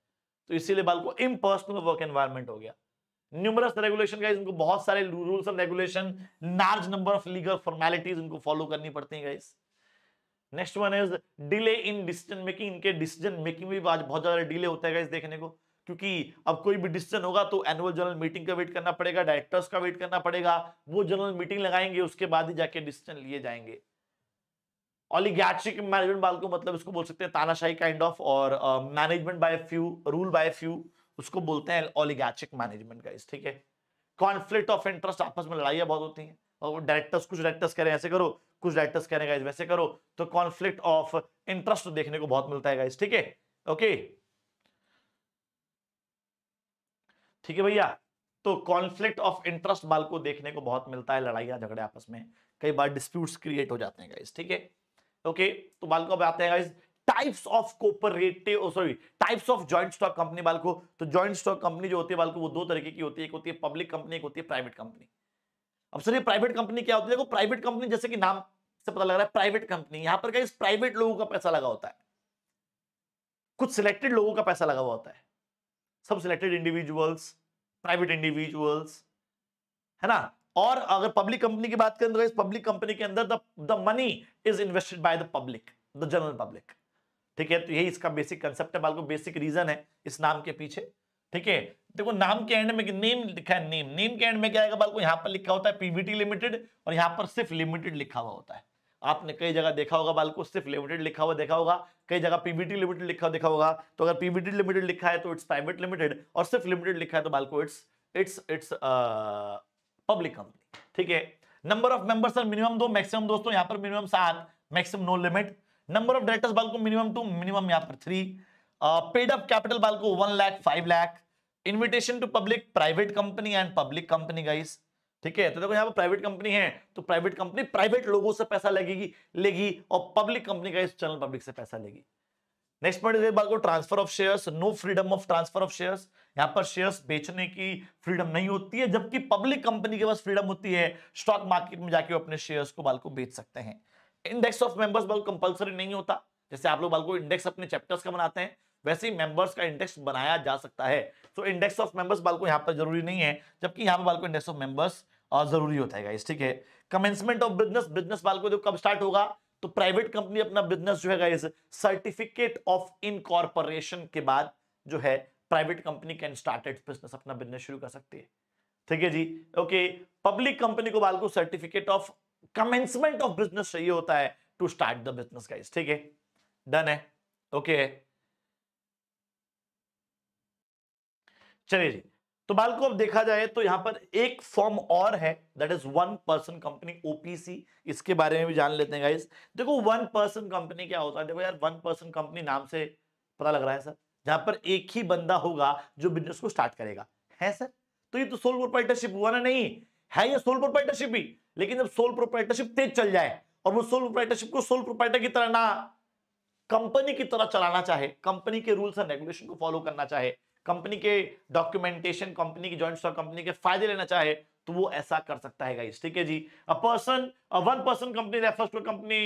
तो इसीलिए बाल को इम्पर्सनल वर्क एनवायरमेंट हो गया न्यूमरस रेगुलेशन गाइज उनको बहुत सारे rules and regulation large number of legal formalities उनको फॉलो करनी पड़ती है guys next one is delay in decision making इनके डिसीजन मेकिंग में भी आज बहुत ज्यादा डिले होता है गाइज देखने को क्योंकि अब कोई भी डिसीजन होगा तो एनुअल जनरल मीटिंग का वेट करना पड़ेगा डायरेक्टर्स का वेट करना पड़ेगा वो जनरल मीटिंग लगाएंगे उसके बाद ही जाके डिसीजन लिए जाएंगे ऑलिगैट्रिक मैनेजमेंट बाल को मतलब इसको बोल सकते हैं तानाशाही काइंड ऑफ और management by few rule by few उसको बोलते हैं ऑलिगैट्रिक मैनेजमेंट का ठीक है कॉन्फ्लिक्ट ऑफ इंटरेस्ट आपस में लड़ाइया बहुत होती हैं और डायरेक्टर्स कुछ डायरेक्टर्स कह रहे हैं ऐसे करो कुछ डायरेक्टर्स कह रहे हैं वैसे करो तो कॉन्फ्लिक्ट ऑफ इंटरेस्ट देखने को बहुत मिलता है ठीक है ओके okay? ठीक है भैया तो कॉन्फ्लिक्ट ऑफ इंटरेस्ट बाल को देखने को बहुत मिलता है लड़ाइया झगड़े आपस में कई बार डिस्प्यूट्स क्रिएट हो जाते हैं ठीक है ओके तो बाल को अब आते हैं types of cooperative sorry types of joint stock company बाल को तो ज्वाइंट स्टॉक कंपनी जो होती है बाल को वो दो तरीके की होती है एक होती है पब्लिक कंपनी एक होती है प्राइवेट कंपनी अब सर ये प्राइवेट कंपनी क्या होती है देखो प्राइवेट कंपनी जैसे कि नाम से पता लग रहा है प्राइवेट कंपनी यहां पर क्या प्राइवेट लोगों का पैसा लगा होता है कुछ सिलेक्टेड लोगों का पैसा लगा हुआ होता है सब सिलेक्टेड इंडिविजुअल्स प्राइवेट इंडिविजुअल्स है ना और अगर पब्लिक कंपनी की बात करें तो इस पब्लिक कंपनी के अंदर the money is invested by the public the general public ठीक है तो यही इसका बेसिक कंसेप्ट है बालको बेसिक रीजन है इस नाम के पीछे ठीक है देखो नाम के एंड में नेम लिखा है नेम नेम के एंड में क्या आएगा बालको यहाँ पर लिखा होता है पीवीटी लिमिटेड और यहाँ पर सिर्फ लिमिटेड लिखा हुआ होता है आपने कई जगह देखा होगा बाल को सिर्फ लिमिटेड लिखा हुआ देखा होगा कई जगह पीबीटी लिमिटेड लिखा हुआ देखा होगा तो अगर पीबीटी लिमिटेड लिखा है तो इट्स प्राइवेट लिमिटेड और सिर्फ लिमिटेड लिखा है तो बाल को it's it's it's public company ठीक है number of members sir minimum दो मैक्सिमम दोस्तों यहां पर मिनिमम सात maximum no limit number of directors बाल को मिनिमम टू मिनिमम यहां पर थ्री पेड अप कैपिटल बाल को one lakh five lakh invitation to public private company and public company guys ठीक है तो देखो यहाँ पर प्राइवेट कंपनी है तो प्राइवेट कंपनी प्राइवेट लोगों से पैसा लगेगी लेगी और पब्लिक कंपनी का इस चैनल पब्लिक से पैसा लेगी नेक्स्ट पॉइंट बात को transfer of shares no freedom of transfer of shares यहाँ पर शेयर्स बेचने की फ्रीडम नहीं होती है जबकि पब्लिक कंपनी के पास फ्रीडम होती है स्टॉक मार्केट में जाके अपने शेयर्स को बाल को बेच सकते हैं इंडेक्स ऑफ मेंबर्स बाल कंपलसरी नहीं होता जैसे आप लोग बाल को इंडेक्स अपने चैप्टर्स का बनाते हैं वैसे ही मेंबर्स का इंडेक्स बनाया जा सकता है तो इंडेक्स ऑफ मेंबर्स बाल को यहाँ पर जरूरी नहीं है जबकि यहाँ पर बाल को इंडेक्स ऑफ मेंबर्स ज़रूरी होता है गाइस ठीक है कमेंसमेंट ऑफ बिजनेस बिजनेस वाल को कब स्टार्ट होगा तो प्राइवेट कंपनी अपना बिजनेस जो है सर्टिफिकेट ऑफ इनकॉर्पोरेशन के बाद जो है private company can start its business अपना बिजनेस शुरू कर सकती है ठीक है जी ओके पब्लिक कंपनी को बाल को certificate of commencement of business चाहिए होता है to start the business guys ठीक है डन है ओके चलिए जी तो को अब देखा जाए तो यहां पर एक फॉर्म और है that is one person company OPC इसके बारे में भी जान लेते हैं गाइस देखो वन पर्सन कंपनी क्या होता है देखो यार वन पर्सन कंपनी नाम से पता लग रहा है सर जहां पर एक ही बंदा होगा जो बिजनेस को स्टार्ट करेगा है सर तो ये तो सोल प्रोपराइटरशिप हुआ ना नहीं है ये सोल प्रोपराइटरशिप भी लेकिन जब सोल प्रोपराइटरशिप तेज चल जाए और वो सोल प्रोपराइटरशिप को सोल प्रोपराइटर की तरह ना कंपनी की तरह चलाना चाहे कंपनी के रूल्स एंड रेगुलेशन को फॉलो करना चाहे कंपनी के डॉक्यूमेंटेशन कंपनी की ज्वाइंट स्टॉक कंपनी के फायदे लेना चाहे तो वो ऐसा कर सकता है गाइस ठीक है जी a person one person company refers to company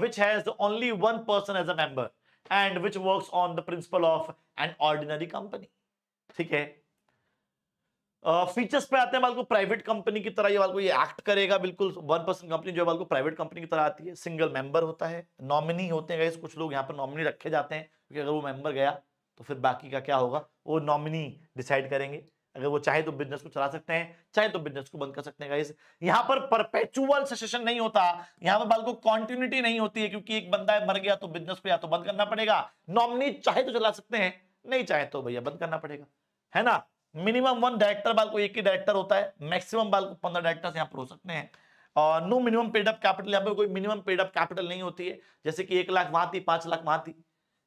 which has only one person as a member and which works on the principle of an ordinary company ठीक है फीचर्स uh, पे आते हैं बाल को प्राइवेट कंपनी की तरह ये बाल को ये एक्ट करेगा बिल्कुल वन पर्सन कंपनी जो है को प्राइवेट कंपनी की तरह आती है सिंगल मेंबर होता है नॉमिनी होते हैं गाइस कुछ लोग यहाँ पर नॉमिनी रखे जाते हैं क्योंकि अगर वो मेंबर गया तो फिर बाकी का क्या होगा वो नॉमिनी डिसाइड करेंगे अगर वो चाहे तो बिजनेस को चला सकते हैं चाहे तो बिजनेस को बंद कर सकते हैं यहाँ पर परपेचुअल सेशन नहीं होता यहाँ पर बाल को कॉन्टिन्यूटी नहीं होती है क्योंकि एक बंदा मर गया तो बिजनेस को या तो बंद करना पड़ेगा नॉमिनी चाहे तो चला सकते हैं नहीं चाहे तो भैया बंद करना पड़ेगा है ना मिनिमम वन डायरेक्टर बाल को एक ही डायरेक्टर होता है मैक्सिमम बाल को पंद्रह डायरेक्टर यहाँ पर हो सकते हैं और नो मिनिमम पेडअप कैपिटल यहाँ पर कोई मिनिमम पेडअप कैपिटल नहीं होती है जैसे कि एक लाख वहां थी पांच लाख वहां थी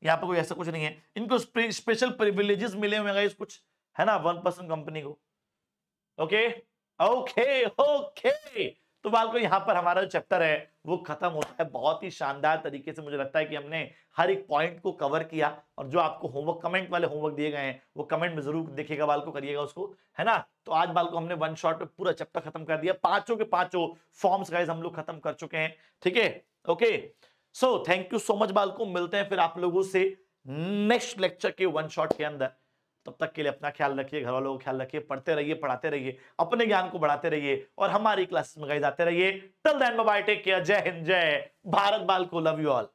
यहाँ पर कोई ऐसा कुछ नहीं है इनको स्पेशल प्रिविलेजेस मिले हुए हैं कुछ है ना वन परसेंट कंपनी को ओके ओके ओके तो बाल को यहाँ पर हमारा जो चैप्टर है वो खत्म होता है बहुत ही शानदार तरीके से मुझे लगता है कि हमने हर एक पॉइंट को कवर किया और जो आपको होमवर्क कमेंट वाले होमवर्क दिए गए हैं वो कमेंट में जरूर देखिएगा बाल को करिएगा उसको है ना तो आज बाल को हमने वन शॉट में पूरा चैप्टर खत्म कर दिया पांचों के पांचों फॉर्म्स गाइज हम लोग खत्म कर चुके हैं ठीक है okay so thank you so much बालको मिलते हैं फिर आप लोगों से नेक्स्ट लेक्चर के वन शॉट के अंदर तब तक के लिए अपना ख्याल रखिए घर वालों का ख्याल रखिए पढ़ते रहिए पढ़ाते रहिए अपने ज्ञान को बढ़ाते रहिए और हमारी क्लासेस में गए जाते रहिए till then bye take care जय हिंद जय भारत बाल को लव यू ऑल